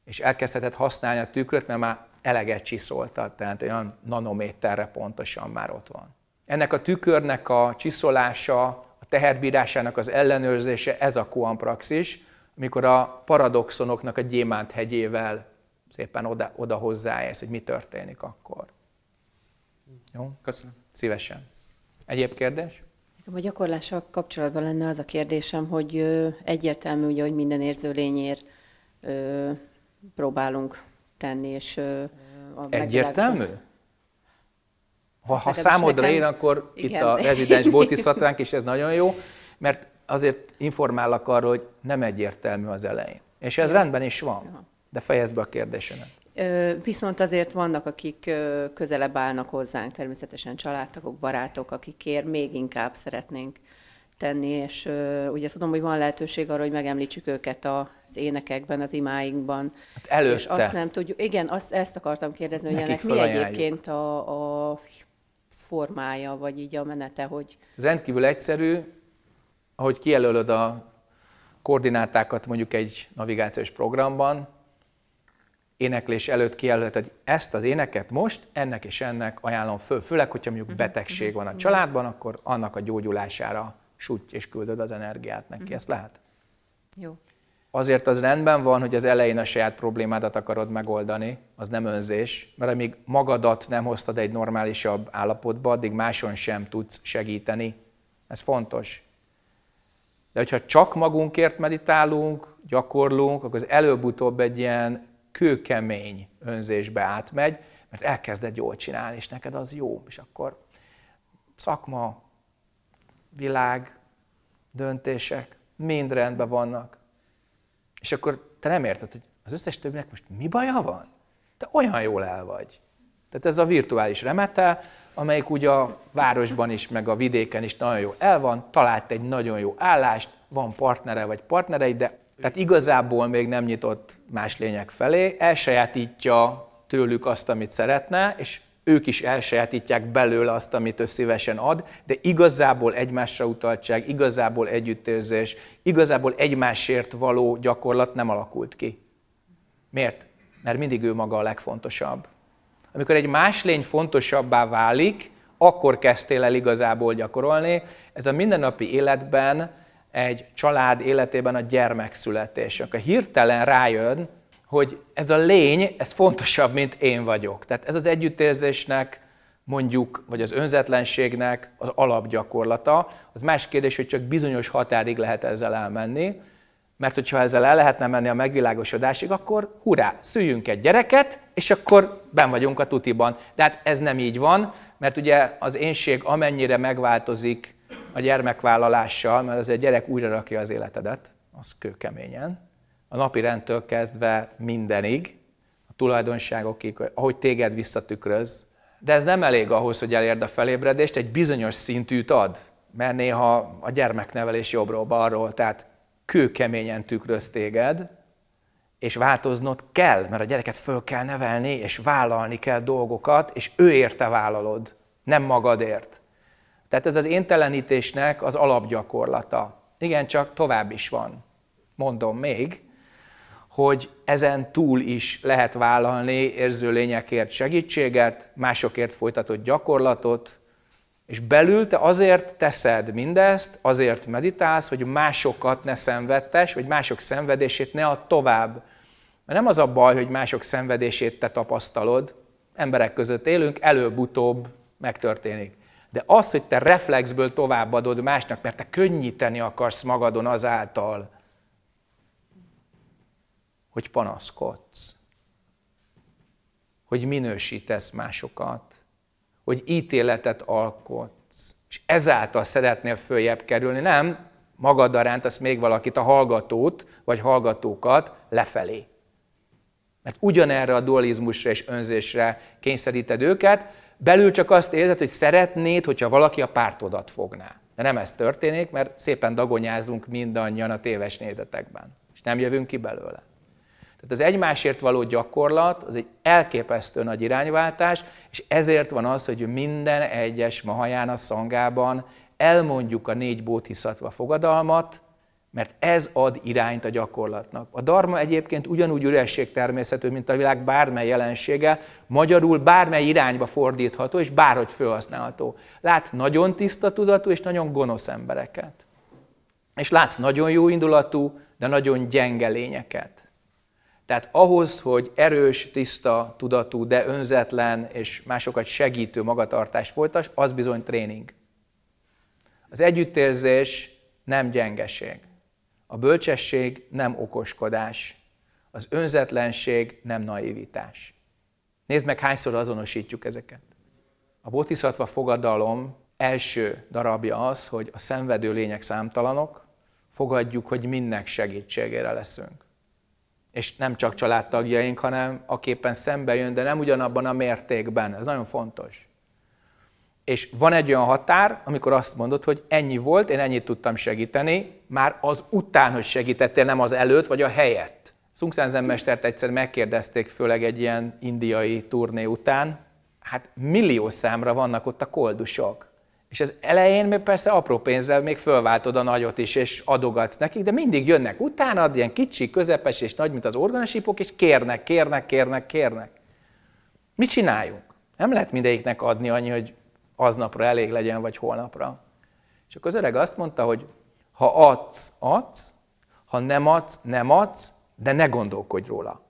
és elkezdheted használni a tükröt, mert már eleget csiszoltad, tehát olyan nanométerre pontosan már ott van. Ennek a tükörnek a csiszolása, a teherbírásának az ellenőrzése, ez a koanpraxis, amikor a paradoxonoknak a gyémánt hegyével szépen oda, oda hozzáérsz, hogy mi történik akkor. Jó? Köszönöm. Szívesen. Egyéb kérdés? A gyakorlással kapcsolatban lenne az a kérdésem, hogy egyértelmű, ugye, hogy minden érző lényér próbálunk tenni, és a Egyértelmű? Ha, ha számodra nekem... ér, akkor Igen. itt a rezidens bótiszatvánk, és ez nagyon jó, mert azért informálak arról, hogy nem egyértelmű az elején. És ez Igen. rendben is van. Aha. De fejezd be a kérdésemet. Viszont azért vannak, akik közelebb állnak hozzánk, természetesen családtagok, barátok, akikért még inkább szeretnénk tenni, és ugye tudom, hogy van lehetőség arra, hogy megemlítsük őket az énekekben, az imáinkban. Hát előtte. És azt nem tudjuk, igen, azt, ezt akartam kérdezni, hogy ennek mi egyébként a, a formája, vagy így a menete, hogy... Ez rendkívül egyszerű, ahogy kijelölöd a koordinátákat mondjuk egy navigációs programban, éneklés előtt kijelölt, hogy ezt az éneket most ennek és ennek ajánlom föl, főleg, hogyha mondjuk mhm, betegség mhm, van a mhm. családban, akkor annak a gyógyulására sütj és küldöd az energiát neki. Ezt lehet? Jó. Azért az rendben van, hogy az elején a saját problémádat akarod megoldani, az nem önzés, mert amíg magadat nem hoztad egy normálisabb állapotba, addig máson sem tudsz segíteni. Ez fontos. De hogyha csak magunkért meditálunk, gyakorlunk, akkor az előbb-utóbb egy ilyen kőkemény önzésbe átmegy, mert elkezded jól csinálni, és neked az jó. És akkor szakma, világ, döntések, mind rendben vannak. És akkor te nem érted, hogy az összes többinek most mi baja van? Te olyan jól el vagy. Tehát ez a virtuális remete, amelyik ugye a városban is, meg a vidéken is nagyon jó el van, talált egy nagyon jó állást, van partnere vagy partnerei, de tehát igazából még nem nyitott más lények felé, elsajátítja tőlük azt, amit szeretne, és ők is elsajátítják belőle azt, amit ő szívesen ad, de igazából egymásra utaltság, igazából együttérzés, igazából egymásért való gyakorlat nem alakult ki. Miért? Mert mindig ő maga a legfontosabb. Amikor egy más lény fontosabbá válik, akkor kezdtél el igazából gyakorolni. Ez a mindennapi életben egy család életében a gyermek születése. Akkor hirtelen rájön, hogy ez a lény, ez fontosabb, mint én vagyok. Tehát ez az együttérzésnek, mondjuk, vagy az önzetlenségnek az alapgyakorlata. Az más kérdés, hogy csak bizonyos határig lehet ezzel elmenni, mert hogyha ezzel el lehetne menni a megvilágosodásig, akkor hurrá, szüljünk egy gyereket, és akkor ben vagyunk a tutiban. De hát ez nem így van, mert ugye az énség amennyire megváltozik a gyermekvállalással, mert azért a gyerek újra rakja az életedet, az kőkeményen, a napi rendtől kezdve mindenig, a tulajdonságokig, ahogy téged visszatükröz. De ez nem elég ahhoz, hogy elérd a felébredést, egy bizonyos szintűt ad, mert néha a gyermeknevelés jobbról-balról, tehát kőkeményen tükröz téged, és változnod kell, mert a gyereket föl kell nevelni, és vállalni kell dolgokat, és ő érte vállalod, nem magadért. Tehát ez az éntelenítésnek az alapgyakorlata. Igen, csak tovább is van. Mondom még, hogy ezen túl is lehet vállalni érző lényekért segítséget, másokért folytatott gyakorlatot, és belül te azért teszed mindezt, azért meditálsz, hogy másokat ne szenvedtes, vagy mások szenvedését ne add tovább. Mert nem az a baj, hogy mások szenvedését te tapasztalod, emberek között élünk, előbb-utóbb megtörténik. De az, hogy te reflexből továbbadod másnak, mert te könnyíteni akarsz magadon azáltal, hogy panaszkodsz, hogy minősítesz másokat, hogy ítéletet alkotsz, és ezáltal szeretnél följebb kerülni. Nem, magad aránt, azt még valakit, a hallgatót, vagy hallgatókat lefelé. Mert ugyanerre a dualizmusra és önzésre kényszeríted őket, Belül csak azt érzed, hogy szeretnéd, hogyha valaki a pártodat fogná. De nem ez történik, mert szépen dagonyázunk mindannyian a téves nézetekben, és nem jövünk ki belőle. Tehát az egymásért való gyakorlat az egy elképesztő nagy irányváltás, és ezért van az, hogy minden egyes mahaján a szangában elmondjuk a négy bótiszatva fogadalmat, mert ez ad irányt a gyakorlatnak. A darma egyébként ugyanúgy üresség természetű, mint a világ bármely jelensége, magyarul bármely irányba fordítható és bárhogy felhasználható. Látsz nagyon tiszta tudatú és nagyon gonosz embereket. És látsz nagyon jó indulatú, de nagyon gyenge lényeket. Tehát ahhoz, hogy erős, tiszta, tudatú, de önzetlen és másokat segítő magatartást folytas, az bizony tréning. Az együttérzés nem gyengeség. A bölcsesség nem okoskodás, az önzetlenség nem naivitás. Nézd meg, hányszor azonosítjuk ezeket. A botiszatva fogadalom első darabja az, hogy a szenvedő lények számtalanok, fogadjuk, hogy mindnek segítségére leszünk. És nem csak családtagjaink, hanem aképpen szembe jön, de nem ugyanabban a mértékben. Ez nagyon fontos. És van egy olyan határ, amikor azt mondod, hogy ennyi volt, én ennyit tudtam segíteni, már az után, hogy segítettél, nem az előtt, vagy a helyett. Szungszán mestert egyszer megkérdezték, főleg egy ilyen indiai turné után, hát millió számra vannak ott a koldusok. És az elején még persze apró pénzre még fölváltod a nagyot is, és adogatsz nekik, de mindig jönnek utána, ilyen kicsi, közepes és nagy, mint az organasípok, és kérnek, kérnek, kérnek, kérnek. Mit csináljunk? Nem lehet mindegyiknek adni annyi, hogy aznapra elég legyen, vagy holnapra. És akkor az öreg azt mondta, hogy ha adsz, adsz, ha nem adsz, nem adsz, de ne gondolkodj róla.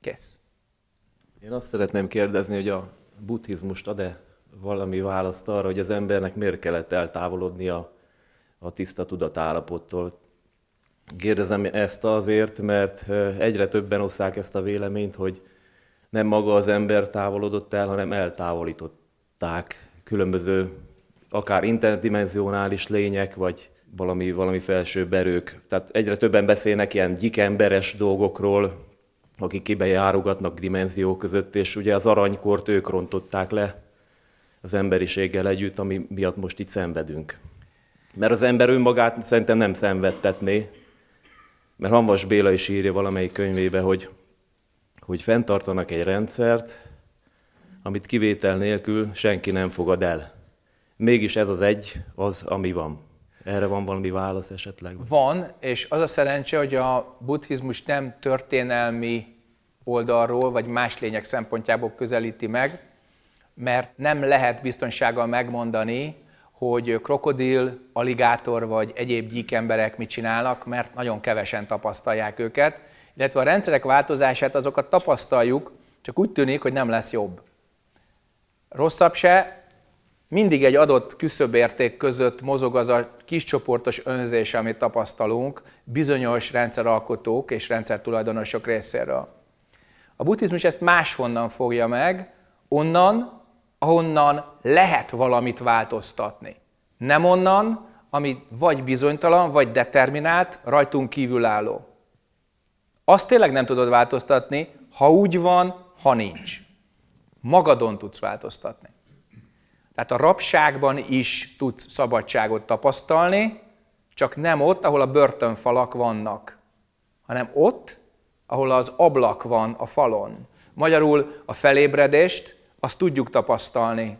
Kész. Én azt szeretném kérdezni, hogy a buddhizmust ad-e valami választ arra, hogy az embernek miért kellett eltávolodnia a tiszta tudatállapottól. Kérdezem ezt azért, mert egyre többen osszák ezt a véleményt, hogy nem maga az ember távolodott el, hanem eltávolították különböző akár interdimenzionális lények, vagy valami, valami felsőbb erők. Tehát egyre többen beszélnek ilyen gyikemberes dolgokról, akik kibejárogatnak dimenziók között, és ugye az aranykort ők rontották le az emberiséggel együtt, ami miatt most itt szenvedünk. Mert az ember önmagát szerintem nem szenvedtetné, mert Hanvas Béla is írja valamelyik könyvébe, hogy, hogy fenntartanak egy rendszert, amit kivétel nélkül senki nem fogad el mégis ez az egy az, ami van. Erre van valami válasz esetleg? Van, és az a szerencse, hogy a buddhizmus nem történelmi oldalról, vagy más lények szempontjából közelíti meg, mert nem lehet biztonsággal megmondani, hogy krokodil, aligátor vagy egyéb gyíkemberek mit csinálnak, mert nagyon kevesen tapasztalják őket, illetve a rendszerek változását azokat tapasztaljuk, csak úgy tűnik, hogy nem lesz jobb. Rosszabb se, mindig egy adott küszöbérték között mozog az a kis csoportos önzés, amit tapasztalunk bizonyos rendszeralkotók és rendszertulajdonosok részéről. A buddhizmus ezt máshonnan fogja meg, onnan, ahonnan lehet valamit változtatni. Nem onnan, ami vagy bizonytalan, vagy determinált, rajtunk kívülálló. Azt tényleg nem tudod változtatni, ha úgy van, ha nincs. Magadon tudsz változtatni. Tehát a rabságban is tudsz szabadságot tapasztalni, csak nem ott, ahol a börtönfalak vannak, hanem ott, ahol az ablak van a falon. Magyarul a felébredést, azt tudjuk tapasztalni.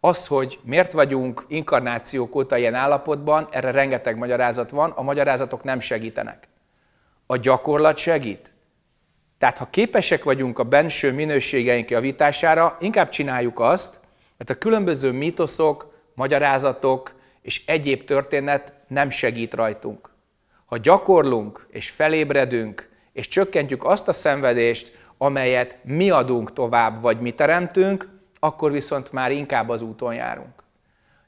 Az, hogy miért vagyunk inkarnációk óta ilyen állapotban, erre rengeteg magyarázat van, a magyarázatok nem segítenek. A gyakorlat segít. Tehát ha képesek vagyunk a benső minőségeink javítására, inkább csináljuk azt, mert hát a különböző mítoszok, magyarázatok és egyéb történet nem segít rajtunk. Ha gyakorlunk és felébredünk, és csökkentjük azt a szenvedést, amelyet mi adunk tovább, vagy mi teremtünk, akkor viszont már inkább az úton járunk.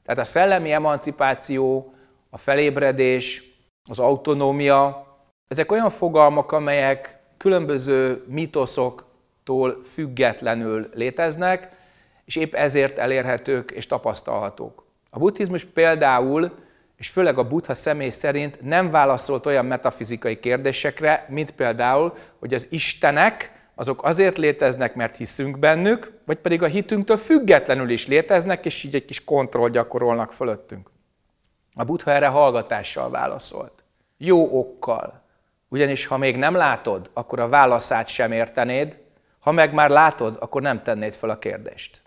Tehát a szellemi emancipáció, a felébredés, az autonómia, ezek olyan fogalmak, amelyek különböző mitoszoktól függetlenül léteznek, és épp ezért elérhetők és tapasztalhatók. A buddhizmus például, és főleg a buddha személy szerint nem válaszolt olyan metafizikai kérdésekre, mint például, hogy az istenek azok azért léteznek, mert hiszünk bennük, vagy pedig a hitünktől függetlenül is léteznek, és így egy kis kontroll gyakorolnak fölöttünk. A buddha erre hallgatással válaszolt. Jó okkal. Ugyanis ha még nem látod, akkor a válaszát sem értenéd, ha meg már látod, akkor nem tennéd fel a kérdést.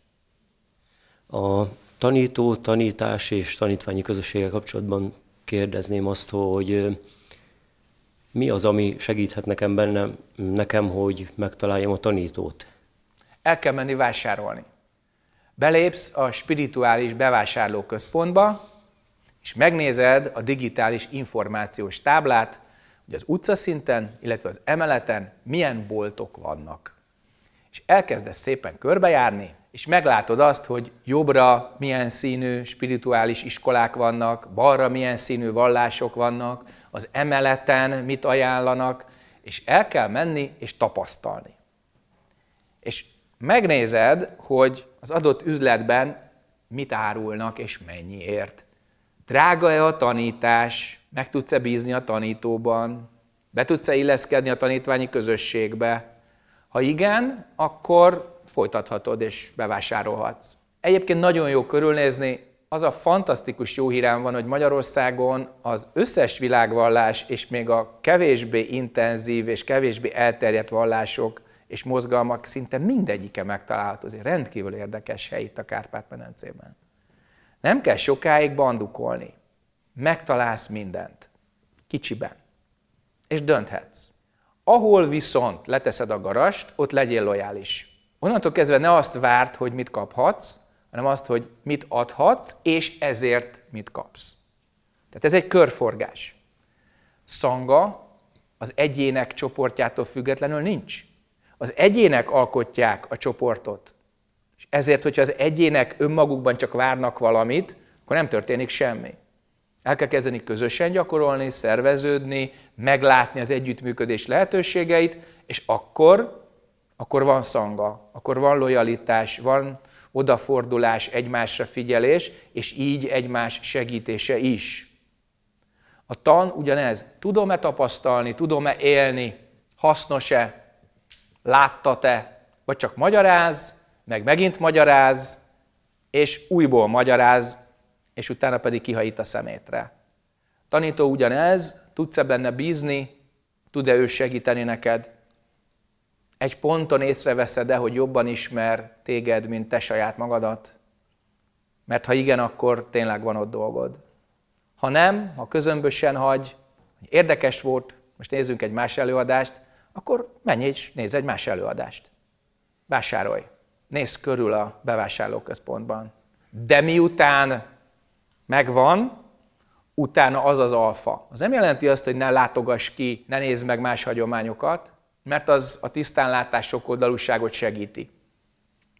A tanító, tanítás és tanítványi közösséggel kapcsolatban kérdezném azt, hogy mi az, ami segíthet nekem benne, nekem, hogy megtaláljam a tanítót? El kell menni vásárolni. Belépsz a spirituális bevásárlóközpontba, és megnézed a digitális információs táblát, hogy az utcaszinten, illetve az emeleten milyen boltok vannak. És elkezdesz szépen körbejárni, és meglátod azt, hogy jobbra milyen színű spirituális iskolák vannak, balra milyen színű vallások vannak, az emeleten mit ajánlanak, és el kell menni és tapasztalni. És megnézed, hogy az adott üzletben mit árulnak és mennyiért. Drága-e a tanítás, meg tudsz-e bízni a tanítóban, be tudsz-e illeszkedni a tanítványi közösségbe. Ha igen, akkor folytathatod és bevásárolhatsz. Egyébként nagyon jó körülnézni, az a fantasztikus jó hírem van, hogy Magyarországon az összes világvallás és még a kevésbé intenzív és kevésbé elterjedt vallások és mozgalmak szinte mindegyike megtalálható. azért rendkívül érdekes hely itt a Kárpát-medencében. Nem kell sokáig bandukolni. Megtalálsz mindent. Kicsiben. És dönthetsz. Ahol viszont leteszed a garast, ott legyél lojális. Onnantól kezdve ne azt várt, hogy mit kaphatsz, hanem azt, hogy mit adhatsz, és ezért mit kapsz. Tehát ez egy körforgás. Szanga az egyének csoportjától függetlenül nincs. Az egyének alkotják a csoportot. És ezért, hogyha az egyének önmagukban csak várnak valamit, akkor nem történik semmi. El kell kezdeni közösen gyakorolni, szerveződni, meglátni az együttműködés lehetőségeit, és akkor akkor van szanga, akkor van lojalitás, van odafordulás, egymásra figyelés, és így egymás segítése is. A tan ugyanez. Tudom-e tapasztalni, tudom-e élni, hasznos-e, látta-e, vagy csak magyaráz, meg megint magyaráz, és újból magyaráz, és utána pedig kihajít a szemétre. Tanító ugyanez, tudsz-e benne bízni, tud-e ő segíteni neked, egy ponton észreveszed-e, hogy jobban ismer téged, mint te saját magadat? Mert ha igen, akkor tényleg van ott dolgod. Ha nem, ha közömbösen hagy, hogy érdekes volt, most nézzünk egy más előadást, akkor menj és nézz egy más előadást. Vásárolj. Nézz körül a bevásárlóközpontban. De miután megvan, utána az az alfa. Az nem jelenti azt, hogy ne látogass ki, ne nézz meg más hagyományokat, mert az a tisztánlátás sok oldalúságot segíti.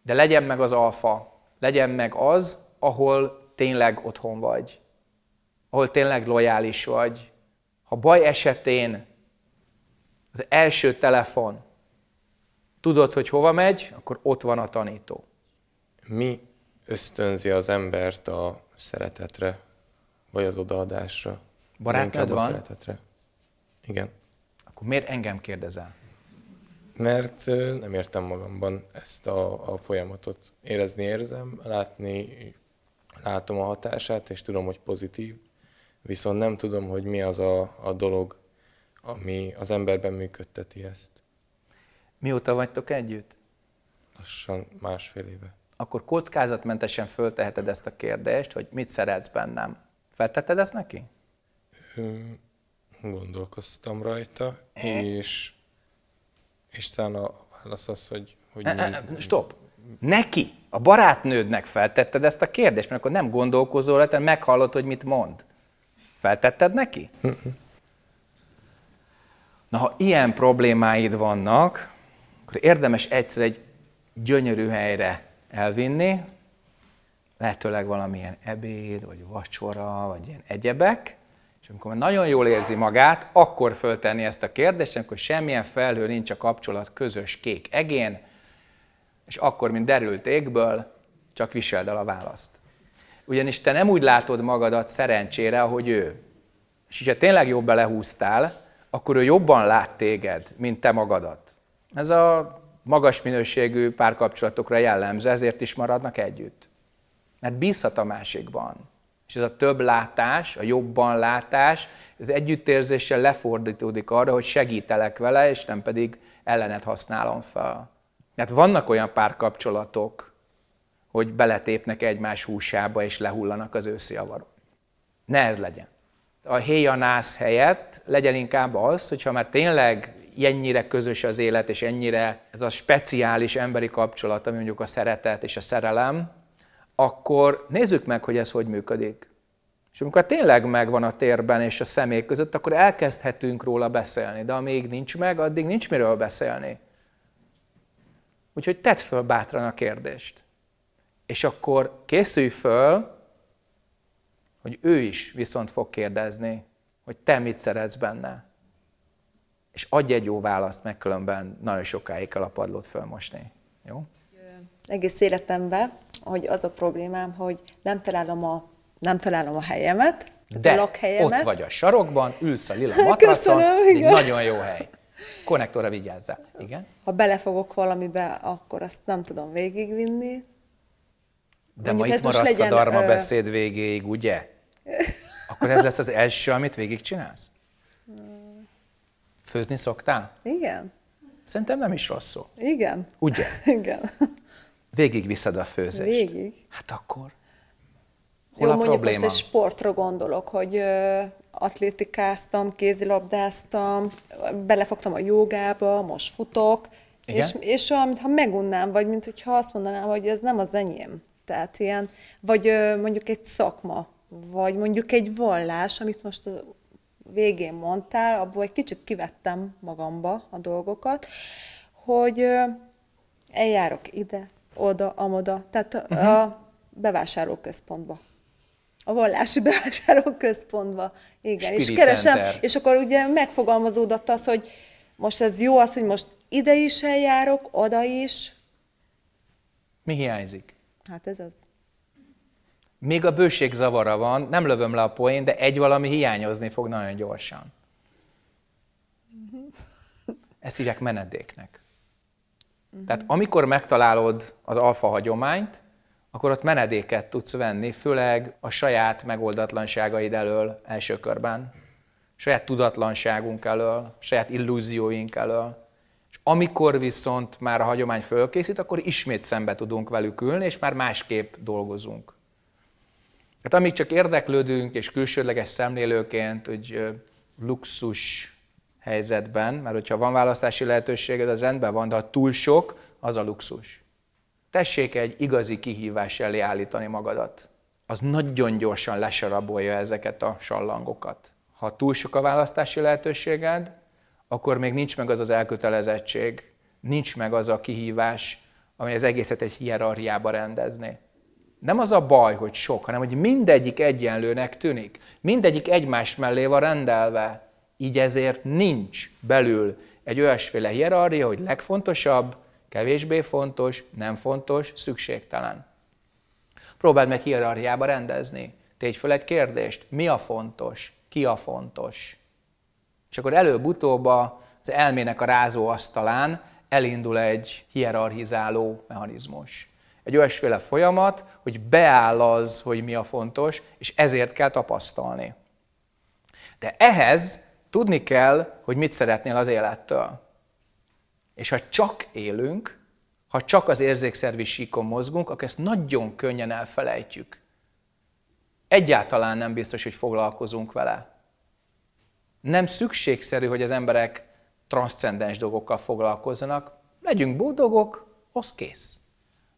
De legyen meg az alfa, legyen meg az, ahol tényleg otthon vagy, ahol tényleg lojális vagy. Ha baj esetén az első telefon, tudod, hogy hova megy, akkor ott van a tanító. Mi ösztönzi az embert a szeretetre, vagy az odaadásra? Barátnád van? A szeretetre. Igen. Akkor miért engem kérdezel? mert nem értem magamban ezt a, a folyamatot. Érezni érzem, látni, látom a hatását, és tudom, hogy pozitív, viszont nem tudom, hogy mi az a, a dolog, ami az emberben működteti ezt. Mióta vagytok együtt? Lassan másfél éve. Akkor kockázatmentesen fölteheted ezt a kérdést, hogy mit szeretsz bennem. Feltetted ezt neki? Gondolkoztam rajta, é. és és talán a válasz az, hogy... hogy e, e, e, Stop! Neki, a barátnődnek feltetted ezt a kérdést, mert akkor nem gondolkozol, hanem meghallod, hogy mit mond. Feltetted neki? Na, ha ilyen problémáid vannak, akkor érdemes egyszer egy gyönyörű helyre elvinni, lehetőleg valamilyen ebéd, vagy vacsora, vagy ilyen egyebek, és amikor nagyon jól érzi magát, akkor föltenni ezt a kérdést, amikor semmilyen felhő nincs a kapcsolat közös kék egén, és akkor, mint derült égből, csak viseld el a választ. Ugyanis te nem úgy látod magadat szerencsére, ahogy ő. És ha tényleg jobb belehúztál, akkor ő jobban lát téged, mint te magadat. Ez a magas minőségű párkapcsolatokra jellemző, ezért is maradnak együtt. Mert bízhat a másikban. És ez a több látás, a jobban látás, ez együttérzéssel lefordítódik arra, hogy segítelek vele, és nem pedig ellenet használom fel. Mert hát vannak olyan párkapcsolatok, hogy beletépnek egymás húsába, és lehullanak az őszi avarok. Ne ez legyen. A héjanász helyett legyen inkább az, hogyha már tényleg ennyire közös az élet, és ennyire ez a speciális emberi kapcsolat, ami mondjuk a szeretet és a szerelem, akkor nézzük meg, hogy ez hogy működik. És amikor tényleg megvan a térben és a személy között, akkor elkezdhetünk róla beszélni. De amíg nincs meg, addig nincs miről beszélni. Úgyhogy tedd föl bátran a kérdést. És akkor készülj föl, hogy ő is viszont fog kérdezni, hogy te mit szeretsz benne. És adj egy jó választ, meg különben nagyon sokáig kell a padlót fölmosni. Jó? Egész életemben hogy az a problémám, hogy nem találom a, nem találom a helyemet, de a lakhelyemet. ott vagy a sarokban, ülsz a lila matracon, Köszönöm, igen. nagyon jó hely. Konnektorra vigyázzál, igen. Ha belefogok valamibe, akkor azt nem tudom végigvinni. De Mondjuk ma itt maradsz legyen, a darma ö... beszéd végéig, ugye? Akkor ez lesz az első, amit végigcsinálsz? Főzni szoktál? Igen. Szerintem nem is rossz szó. Igen. Ugye? Igen. Végig viszed a főzést. Végig? Hát akkor. Hol Jó, a mondjuk probléma? most egy sportra gondolok, hogy atlétikáztam, kézilabdáztam, belefogtam a jogába, most futok, Igen? és, és olyan, mintha megunnám, vagy mint hogyha azt mondanám, hogy ez nem az enyém. Tehát ilyen, vagy mondjuk egy szakma, vagy mondjuk egy vallás, amit most a végén mondtál, abból egy kicsit kivettem magamba a dolgokat, hogy eljárok ide, oda-amoda, tehát uh-huh. a bevásárlóközpontba. A vallási bevásárlóközpontba. Igen, Spirit és keresem, Center. és akkor ugye megfogalmazódott az, hogy most ez jó az, hogy most ide is eljárok, oda is. Mi hiányzik? Hát ez az. Még a bőség zavara van, nem lövöm le a poén, de egy valami hiányozni fog nagyon gyorsan. Mhm. Ezt hívják menedéknek huh mhm. Tehát amikor megtalálod az alfa hagyományt, akkor ott menedéket tudsz venni, főleg a saját megoldatlanságaid elől első körben, saját tudatlanságunk elől, saját illúzióink elől. És amikor viszont már a hagyomány fölkészít, akkor ismét szembe tudunk velük ülni, és már másképp dolgozunk. Hát amíg csak érdeklődünk, és külsődleges szemlélőként, hogy luxus helyzetben, mert hogyha van választási lehetőséged, az rendben van, de ha túl sok, az a luxus. Tessék egy igazi kihívás elé állítani magadat. Az nagyon gyorsan lesarabolja ezeket a sallangokat. Ha túl sok a választási lehetőséged, akkor még nincs meg az az elkötelezettség, nincs meg az a kihívás, ami az egészet egy hierarchiába rendezné. Nem az a baj, hogy sok, hanem hogy mindegyik egyenlőnek tűnik. Mindegyik egymás mellé van rendelve. Így ezért nincs belül egy olyasféle hierarchia, hogy legfontosabb, kevésbé fontos, nem fontos, szükségtelen. Próbáld meg hierarchiába rendezni. Tégy fel egy kérdést, mi a fontos, ki a fontos. És akkor előbb-utóbb az elmének a rázó asztalán elindul egy hierarchizáló mechanizmus. Egy olyasféle folyamat, hogy beáll az, hogy mi a fontos, és ezért kell tapasztalni. De ehhez Tudni kell, hogy mit szeretnél az élettől. És ha csak élünk, ha csak az érzékszervi síkon mozgunk, akkor ezt nagyon könnyen elfelejtjük. Egyáltalán nem biztos, hogy foglalkozunk vele. Nem szükségszerű, hogy az emberek transzcendens dolgokkal foglalkozzanak. Legyünk boldogok, az kész.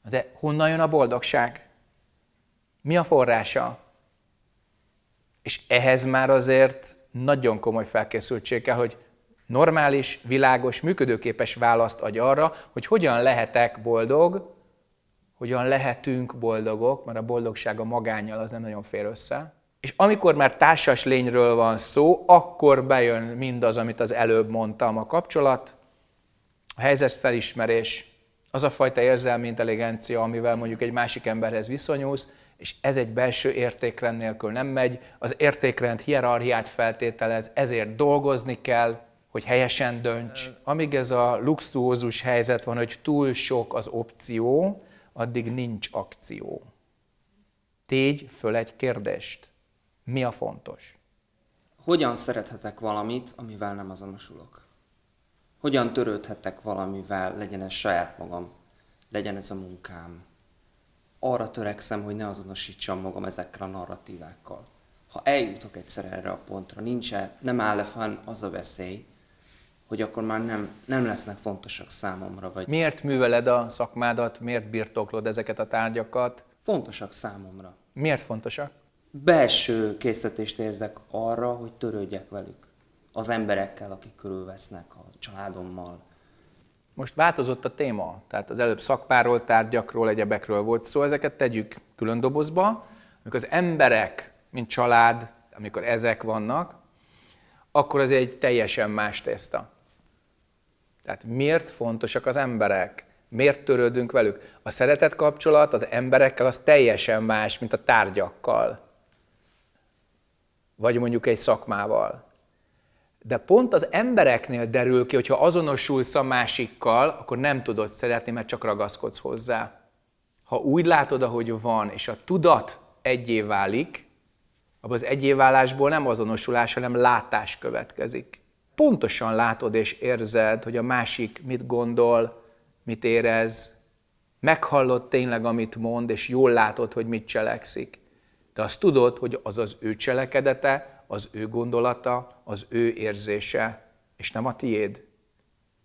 De honnan jön a boldogság? Mi a forrása? És ehhez már azért nagyon komoly felkészültség kell, hogy normális, világos, működőképes választ adj arra, hogy hogyan lehetek boldog, hogyan lehetünk boldogok, mert a boldogság a magányjal az nem nagyon fér össze. És amikor már társas lényről van szó, akkor bejön mindaz, amit az előbb mondtam, a kapcsolat, a helyzetfelismerés, az a fajta érzelmi intelligencia, amivel mondjuk egy másik emberhez viszonyulsz, és ez egy belső értékrend nélkül nem megy, az értékrend hierarchiát feltételez, ezért dolgozni kell, hogy helyesen dönts. Amíg ez a luxuózus helyzet van, hogy túl sok az opció, addig nincs akció. Tégy föl egy kérdést. Mi a fontos? Hogyan szerethetek valamit, amivel nem azonosulok? Hogyan törődhetek valamivel, legyen ez saját magam, legyen ez a munkám, arra törekszem, hogy ne azonosítsam magam ezekkel a narratívákkal. Ha eljutok egyszer erre a pontra, nincs -e, nem áll -e fenn az a veszély, hogy akkor már nem, nem lesznek fontosak számomra. Vagy... Miért műveled a szakmádat, miért birtoklod ezeket a tárgyakat? Fontosak számomra. Miért fontosak? Belső készítést érzek arra, hogy törődjek velük. Az emberekkel, akik körülvesznek, a családommal, most változott a téma, tehát az előbb szakpáról, tárgyakról, egyebekről volt szó, ezeket tegyük külön dobozba, amikor az emberek, mint család, amikor ezek vannak, akkor az egy teljesen más tészta. Tehát miért fontosak az emberek? Miért törődünk velük? A szeretet kapcsolat az emberekkel az teljesen más, mint a tárgyakkal. Vagy mondjuk egy szakmával de pont az embereknél derül ki, hogyha azonosulsz a másikkal, akkor nem tudod szeretni, mert csak ragaszkodsz hozzá. Ha úgy látod, ahogy van, és a tudat egyé válik, abban az egyéválásból nem azonosulás, hanem látás következik. Pontosan látod és érzed, hogy a másik mit gondol, mit érez, meghallod tényleg, amit mond, és jól látod, hogy mit cselekszik. De azt tudod, hogy az az ő cselekedete, az ő gondolata, az ő érzése, és nem a tiéd.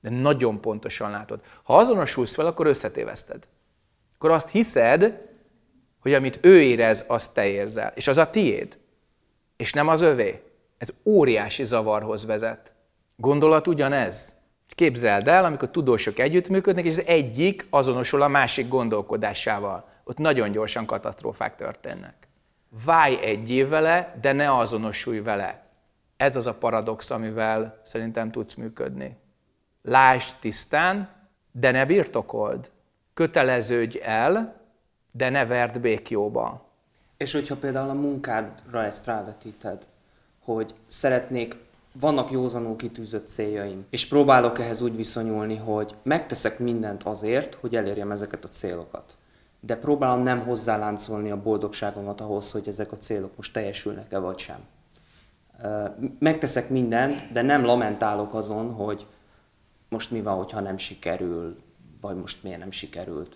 De nagyon pontosan látod. Ha azonosulsz fel, akkor összetéveszted. Akkor azt hiszed, hogy amit ő érez, azt te érzel. És az a tiéd, és nem az övé. Ez óriási zavarhoz vezet. Gondolat ugyanez. Képzeld el, amikor tudósok együttműködnek, és az egyik azonosul a másik gondolkodásával. Ott nagyon gyorsan katasztrófák történnek válj egyé vele, de ne azonosulj vele. Ez az a paradox, amivel szerintem tudsz működni. Lásd tisztán, de ne birtokold. Köteleződj el, de ne verd békjóba. És hogyha például a munkádra ezt rávetíted, hogy szeretnék, vannak józanul kitűzött céljaim, és próbálok ehhez úgy viszonyulni, hogy megteszek mindent azért, hogy elérjem ezeket a célokat de próbálom nem hozzáláncolni a boldogságomat ahhoz, hogy ezek a célok most teljesülnek-e vagy sem. Megteszek mindent, de nem lamentálok azon, hogy most mi van, hogyha nem sikerül, vagy most miért nem sikerült.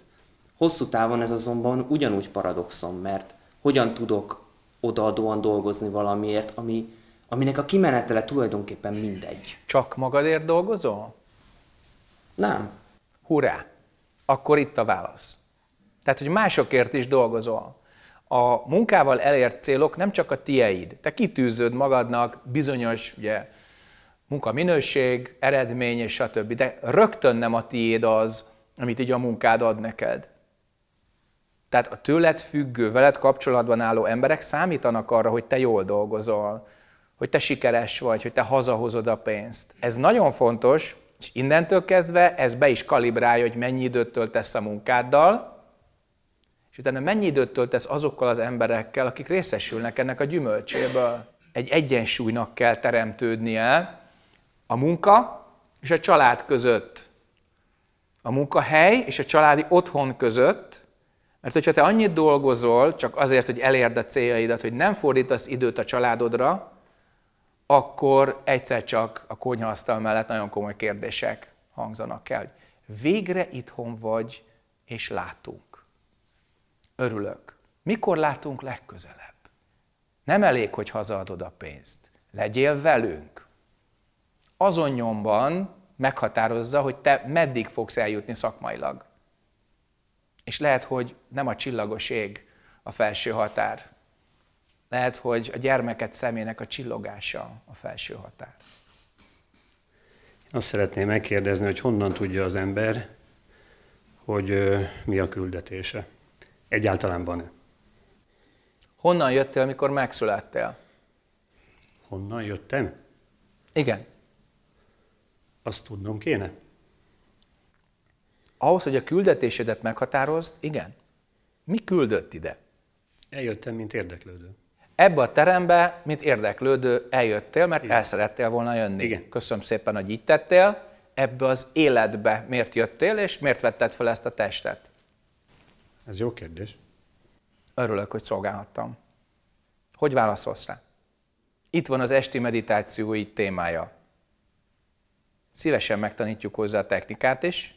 Hosszú távon ez azonban ugyanúgy paradoxon, mert hogyan tudok odaadóan dolgozni valamiért, ami, aminek a kimenetele tulajdonképpen mindegy. Csak magadért dolgozol? Nem. Hurrá! Akkor itt a válasz. Tehát, hogy másokért is dolgozol. A munkával elért célok nem csak a tieid. Te kitűzöd magadnak bizonyos ugye, munkaminőség, eredmény és stb. De rögtön nem a tiéd az, amit így a munkád ad neked. Tehát a tőled függő, veled kapcsolatban álló emberek számítanak arra, hogy te jól dolgozol, hogy te sikeres vagy, hogy te hazahozod a pénzt. Ez nagyon fontos, és innentől kezdve ez be is kalibrálja, hogy mennyi időt töltesz a munkáddal, és utána mennyi időt töltesz azokkal az emberekkel, akik részesülnek ennek a gyümölcséből. Egy egyensúlynak kell teremtődnie a munka és a család között. A munkahely és a családi otthon között, mert hogyha te annyit dolgozol, csak azért, hogy elérd a céljaidat, hogy nem fordítasz időt a családodra, akkor egyszer csak a konyhaasztal mellett nagyon komoly kérdések hangzanak el. Végre itthon vagy, és látunk örülök. Mikor látunk legközelebb? Nem elég, hogy hazaadod a pénzt. Legyél velünk. Azon nyomban meghatározza, hogy te meddig fogsz eljutni szakmailag. És lehet, hogy nem a csillagos ég a felső határ. Lehet, hogy a gyermeket szemének a csillogása a felső határ. Azt szeretném megkérdezni, hogy honnan tudja az ember, hogy mi a küldetése. Egyáltalán van-e? Honnan jöttél, amikor megszülettél? Honnan jöttem? Igen. Azt tudnom kéne. Ahhoz, hogy a küldetésedet meghatározd, igen. Mi küldött ide? Eljöttem, mint érdeklődő. Ebbe a terembe, mint érdeklődő eljöttél, mert igen. el szerettél volna jönni. Igen. Köszönöm szépen, hogy így tettél. Ebbe az életbe miért jöttél, és miért vetted fel ezt a testet? Ez jó kérdés. Örülök, hogy szolgálhattam. Hogy válaszolsz rá? Itt van az esti meditációi témája. Szívesen megtanítjuk hozzá a technikát is.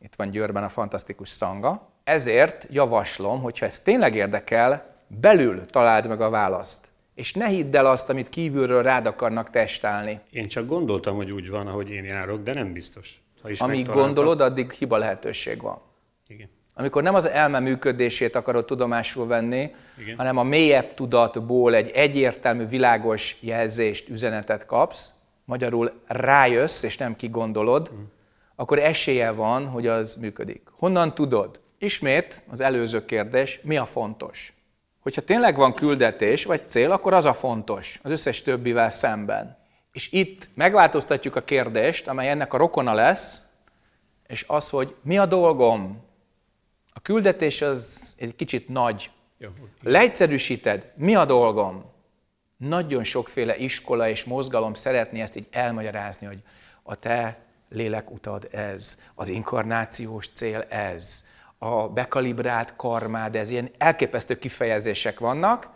Itt van Győrben a fantasztikus szanga. Ezért javaslom, hogyha ez tényleg érdekel, belül találd meg a választ. És ne hidd el azt, amit kívülről rád akarnak testálni. Én csak gondoltam, hogy úgy van, ahogy én járok, de nem biztos. Ha is Amíg gondolod, addig hiba lehetőség van. Igen. Amikor nem az elme működését akarod tudomásul venni, Igen. hanem a mélyebb tudatból egy egyértelmű, világos jelzést, üzenetet kapsz, magyarul rájössz, és nem kigondolod, mm. akkor esélye van, hogy az működik. Honnan tudod? Ismét az előző kérdés, mi a fontos? Hogyha tényleg van küldetés vagy cél, akkor az a fontos, az összes többivel szemben. És itt megváltoztatjuk a kérdést, amely ennek a rokona lesz, és az, hogy mi a dolgom, a küldetés az egy kicsit nagy. Leegyszerűsíted, mi a dolgom? Nagyon sokféle iskola és mozgalom szeretné ezt így elmagyarázni, hogy a te lélek utad ez, az inkarnációs cél ez, a bekalibrált karmád ez, ilyen elképesztő kifejezések vannak,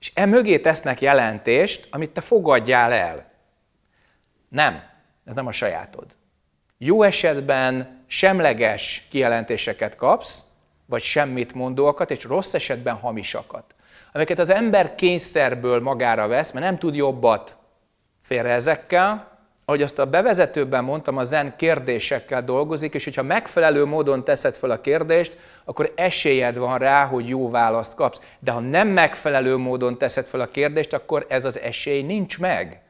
és e mögé tesznek jelentést, amit te fogadjál el. Nem, ez nem a sajátod. Jó esetben semleges kijelentéseket kapsz, vagy semmit mondóakat, és rossz esetben hamisakat, amiket az ember kényszerből magára vesz, mert nem tud jobbat félre ezekkel, ahogy azt a bevezetőben mondtam, a zen kérdésekkel dolgozik, és hogyha megfelelő módon teszed fel a kérdést, akkor esélyed van rá, hogy jó választ kapsz. De ha nem megfelelő módon teszed fel a kérdést, akkor ez az esély nincs meg.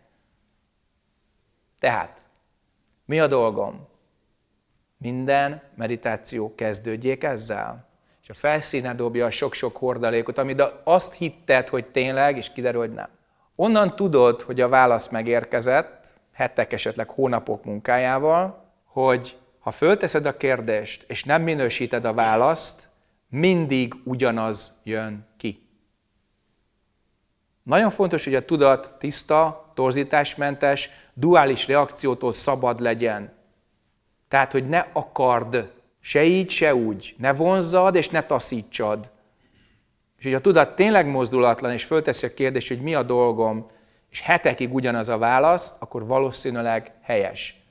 Tehát, mi a dolgom? Minden meditáció kezdődjék ezzel és a felszíne dobja a sok-sok hordalékot, amit azt hitted, hogy tényleg, és kiderül, hogy nem. Onnan tudod, hogy a válasz megérkezett, hetek, esetleg hónapok munkájával, hogy ha fölteszed a kérdést, és nem minősíted a választ, mindig ugyanaz jön ki. Nagyon fontos, hogy a tudat tiszta, torzításmentes, duális reakciótól szabad legyen. Tehát, hogy ne akard Se így, se úgy. Ne vonzad, és ne taszítsad. És hogy a tudat tényleg mozdulatlan, és fölteszi a kérdést, hogy mi a dolgom, és hetekig ugyanaz a válasz, akkor valószínűleg helyes.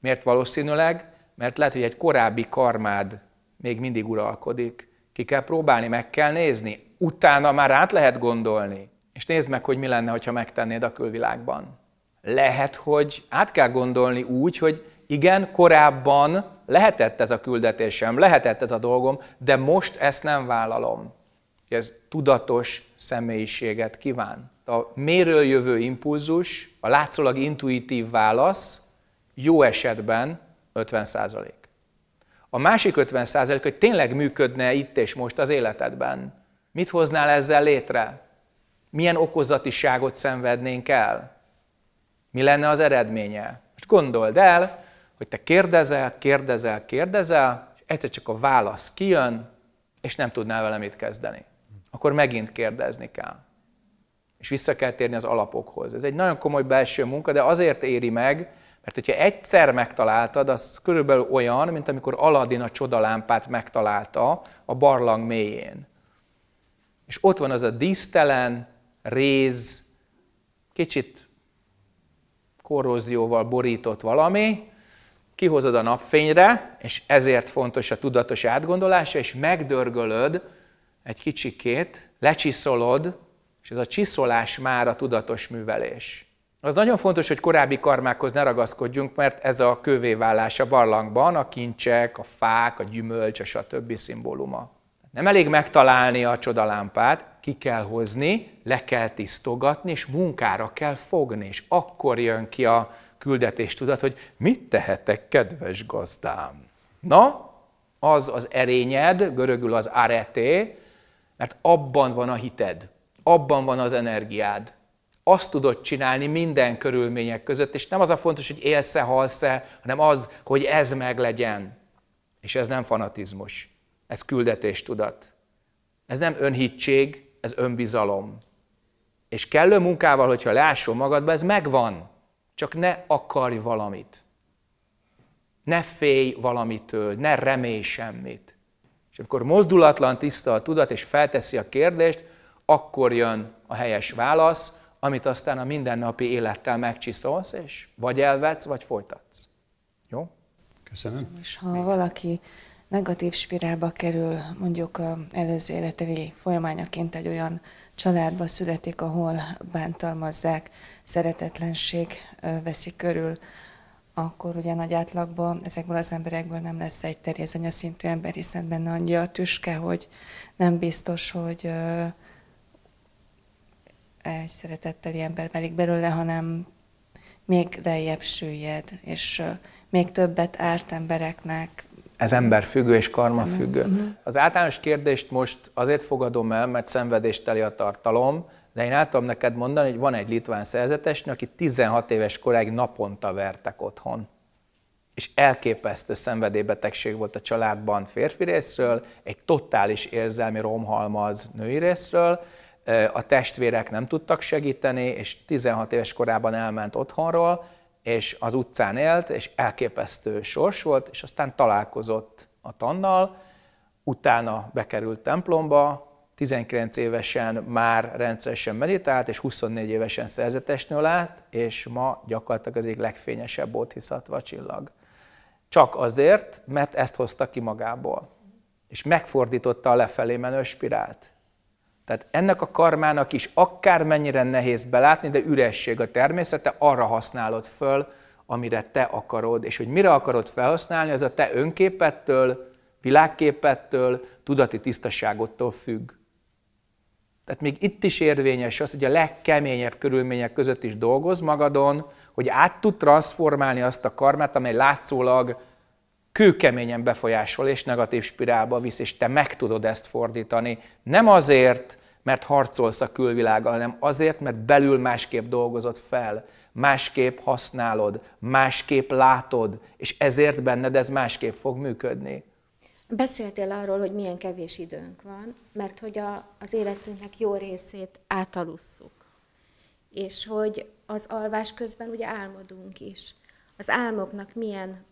Miért valószínűleg? Mert lehet, hogy egy korábbi karmád még mindig uralkodik. Ki kell próbálni, meg kell nézni. Utána már át lehet gondolni. És nézd meg, hogy mi lenne, ha megtennéd a külvilágban. Lehet, hogy át kell gondolni úgy, hogy igen, korábban lehetett ez a küldetésem, lehetett ez a dolgom, de most ezt nem vállalom. Ez tudatos személyiséget kíván. A méről jövő impulzus, a látszólag intuitív válasz jó esetben 50 százalék. A másik 50 százalék, hogy tényleg működne itt és most az életedben. Mit hoznál ezzel létre? Milyen okozatiságot szenvednénk el? Mi lenne az eredménye? Most gondold el, hogy te kérdezel, kérdezel, kérdezel, és egyszer csak a válasz kijön, és nem tudnál vele mit kezdeni. Akkor megint kérdezni kell. És vissza kell térni az alapokhoz. Ez egy nagyon komoly belső munka, de azért éri meg, mert hogyha egyszer megtaláltad, az körülbelül olyan, mint amikor Aladdin a csodalámpát megtalálta a barlang mélyén. És ott van az a dísztelen, réz, kicsit korrózióval borított valami, kihozod a napfényre, és ezért fontos a tudatos átgondolása, és megdörgölöd egy kicsikét, lecsiszolod, és ez a csiszolás már a tudatos művelés. Az nagyon fontos, hogy korábbi karmákhoz ne ragaszkodjunk, mert ez a kövévállás a barlangban, a kincsek, a fák, a gyümölcs, és a többi szimbóluma. Nem elég megtalálni a csodalámpát, ki kell hozni, le kell tisztogatni, és munkára kell fogni, és akkor jön ki a tudat, hogy mit tehetek, kedves gazdám? Na, az az erényed, görögül az areté, mert abban van a hited, abban van az energiád. Azt tudod csinálni minden körülmények között, és nem az a fontos, hogy élsz-e, halsz-e, hanem az, hogy ez meglegyen. És ez nem fanatizmus, ez küldetéstudat. Ez nem önhittség, ez önbizalom. És kellő munkával, hogyha leássol magadba, ez megvan. Csak ne akarj valamit. Ne félj valamitől, ne remélj semmit. És amikor mozdulatlan tiszta a tudat, és felteszi a kérdést, akkor jön a helyes válasz, amit aztán a mindennapi élettel megcsiszolsz, és vagy elvetsz, vagy folytatsz. Jó? Köszönöm. És ha valaki negatív spirálba kerül, mondjuk előző életeli folyamányaként egy olyan családba születik, ahol bántalmazzák, szeretetlenség veszi körül, akkor ugye nagy átlagban ezekből az emberekből nem lesz egy terézanya szintű ember, hiszen benne annyi a tüske, hogy nem biztos, hogy egy szeretetteli ember velik belőle, hanem még lejjebb süllyed, és még többet árt embereknek, ez emberfüggő és karmafüggő. Mhm. Az általános kérdést most azért fogadom el, mert szenvedésteli a tartalom, de én tudom neked mondani, hogy van egy litván szerzetes, aki 16 éves koráig naponta vertek otthon. És elképesztő szenvedélybetegség volt a családban férfi részről, egy totális érzelmi romhalmaz női részről, a testvérek nem tudtak segíteni, és 16 éves korában elment otthonról, és az utcán élt, és elképesztő sors volt, és aztán találkozott a Tannal, utána bekerült templomba, 19 évesen már rendszeresen meditált, és 24 évesen szerzetesnőlát, és ma gyakorlatilag az egyik legfényesebb bodhisattva csillag. Csak azért, mert ezt hozta ki magából. És megfordította a lefelé menő spirált. Tehát ennek a karmának is akármennyire nehéz belátni, de üresség a természete, arra használod föl, amire te akarod. És hogy mire akarod felhasználni, az a te önképettől, világképettől, tudati tisztaságottól függ. Tehát még itt is érvényes az, hogy a legkeményebb körülmények között is dolgoz magadon, hogy át tud transformálni azt a karmát, amely látszólag kőkeményen befolyásol és negatív spirálba visz, és te meg tudod ezt fordítani. Nem azért, mert harcolsz a külvilággal, hanem azért, mert belül másképp dolgozod fel, másképp használod, másképp látod, és ezért benned ez másképp fog működni. Beszéltél arról, hogy milyen kevés időnk van, mert hogy a, az életünknek jó részét átalusszuk. És hogy az alvás közben ugye álmodunk is. Az álmoknak milyen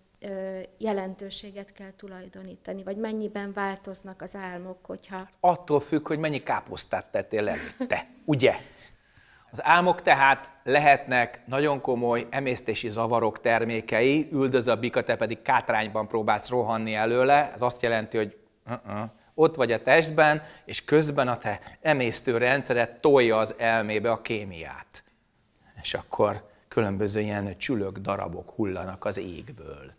jelentőséget kell tulajdonítani, vagy mennyiben változnak az álmok, hogyha... Attól függ, hogy mennyi káposztát tettél előtte, ugye? Az álmok tehát lehetnek nagyon komoly emésztési zavarok termékei, üldöz a bika, te pedig kátrányban próbálsz rohanni előle, ez azt jelenti, hogy uh-uh, ott vagy a testben, és közben a te emésztő rendszered tolja az elmébe a kémiát. És akkor különböző ilyen csülök darabok hullanak az égből.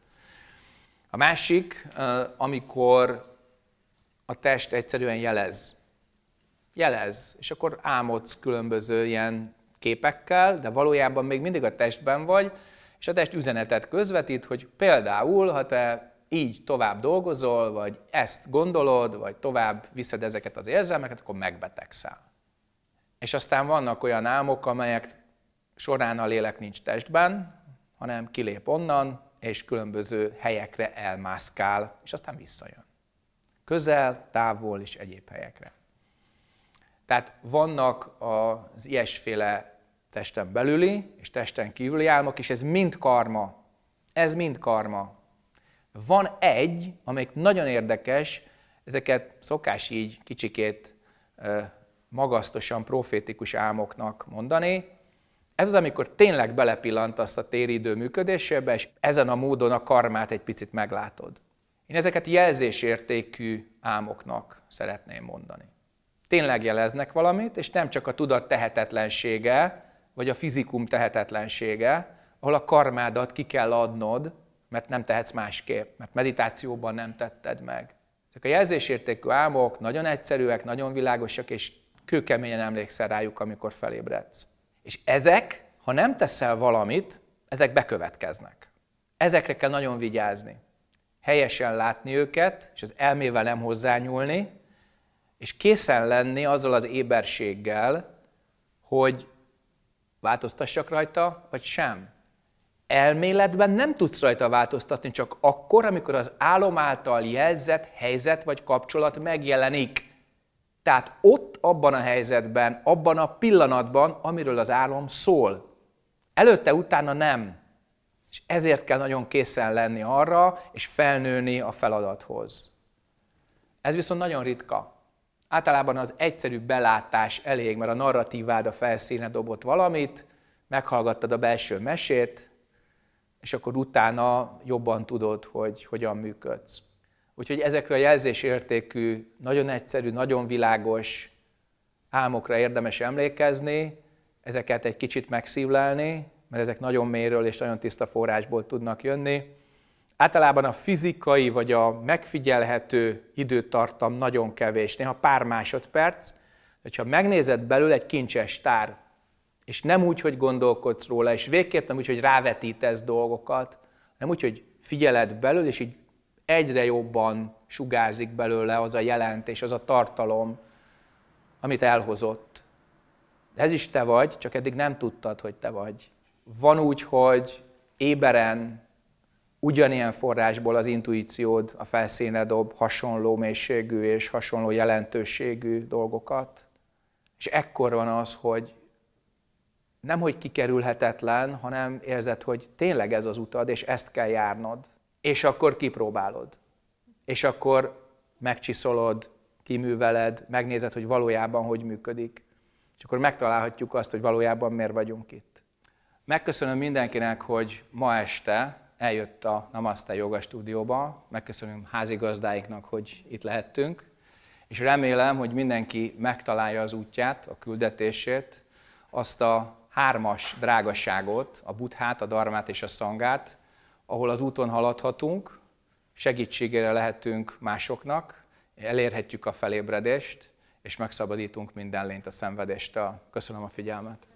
A másik, amikor a test egyszerűen jelez. Jelez, és akkor álmodsz különböző ilyen képekkel, de valójában még mindig a testben vagy, és a test üzenetet közvetít, hogy például, ha te így tovább dolgozol, vagy ezt gondolod, vagy tovább viszed ezeket az érzelmeket, akkor megbetegszel. És aztán vannak olyan álmok, amelyek során a lélek nincs testben, hanem kilép onnan, és különböző helyekre elmászkál, és aztán visszajön. Közel, távol és egyéb helyekre. Tehát vannak az ilyesféle testen belüli és testen kívüli álmok, és ez mind karma. Ez mind karma. Van egy, amelyik nagyon érdekes, ezeket szokás így kicsikét magasztosan profétikus álmoknak mondani, ez az, amikor tényleg belepillantasz a téridő működésébe, és ezen a módon a karmát egy picit meglátod. Én ezeket jelzésértékű álmoknak szeretném mondani. Tényleg jeleznek valamit, és nem csak a tudat tehetetlensége, vagy a fizikum tehetetlensége, ahol a karmádat ki kell adnod, mert nem tehetsz másképp, mert meditációban nem tetted meg. Ezek a jelzésértékű álmok nagyon egyszerűek, nagyon világosak, és kőkeményen emlékszel rájuk, amikor felébredsz. És ezek, ha nem teszel valamit, ezek bekövetkeznek. Ezekre kell nagyon vigyázni. Helyesen látni őket, és az elmével nem hozzányúlni, és készen lenni azzal az éberséggel, hogy változtassak rajta, vagy sem. Elméletben nem tudsz rajta változtatni, csak akkor, amikor az álom által jelzett helyzet vagy kapcsolat megjelenik. Tehát ott, abban a helyzetben, abban a pillanatban, amiről az álom szól. Előtte, utána nem. És ezért kell nagyon készen lenni arra, és felnőni a feladathoz. Ez viszont nagyon ritka. Általában az egyszerű belátás elég, mert a narratívád a felszíne dobott valamit, meghallgattad a belső mesét, és akkor utána jobban tudod, hogy hogyan működsz. Úgyhogy ezekre a jelzésértékű, nagyon egyszerű, nagyon világos álmokra érdemes emlékezni, ezeket egy kicsit megszívlelni, mert ezek nagyon méről és nagyon tiszta forrásból tudnak jönni. Általában a fizikai vagy a megfigyelhető időtartam nagyon kevés, néha pár másodperc. Hogyha megnézed belül egy kincses tár, és nem úgy, hogy gondolkodsz róla, és végképp nem úgy, hogy rávetítesz dolgokat, nem úgy, hogy figyeled belül, és így egyre jobban sugárzik belőle az a jelentés, az a tartalom, amit elhozott. Ez is te vagy, csak eddig nem tudtad, hogy te vagy. Van úgy, hogy éberen ugyanilyen forrásból az intuíciód a felszínre dob hasonló mélységű és hasonló jelentőségű dolgokat. És ekkor van az, hogy nem hogy kikerülhetetlen, hanem érzed, hogy tényleg ez az utad, és ezt kell járnod és akkor kipróbálod. És akkor megcsiszolod, kiműveled, megnézed, hogy valójában hogy működik, és akkor megtalálhatjuk azt, hogy valójában miért vagyunk itt. Megköszönöm mindenkinek, hogy ma este eljött a Namaste Yoga stúdióba, megköszönöm házigazdáiknak, hogy itt lehettünk, és remélem, hogy mindenki megtalálja az útját, a küldetését, azt a hármas drágasságot, a buthát, a darmát és a szangát, ahol az úton haladhatunk, segítségére lehetünk másoknak, elérhetjük a felébredést, és megszabadítunk minden lényt a szenvedéstől. Köszönöm a figyelmet!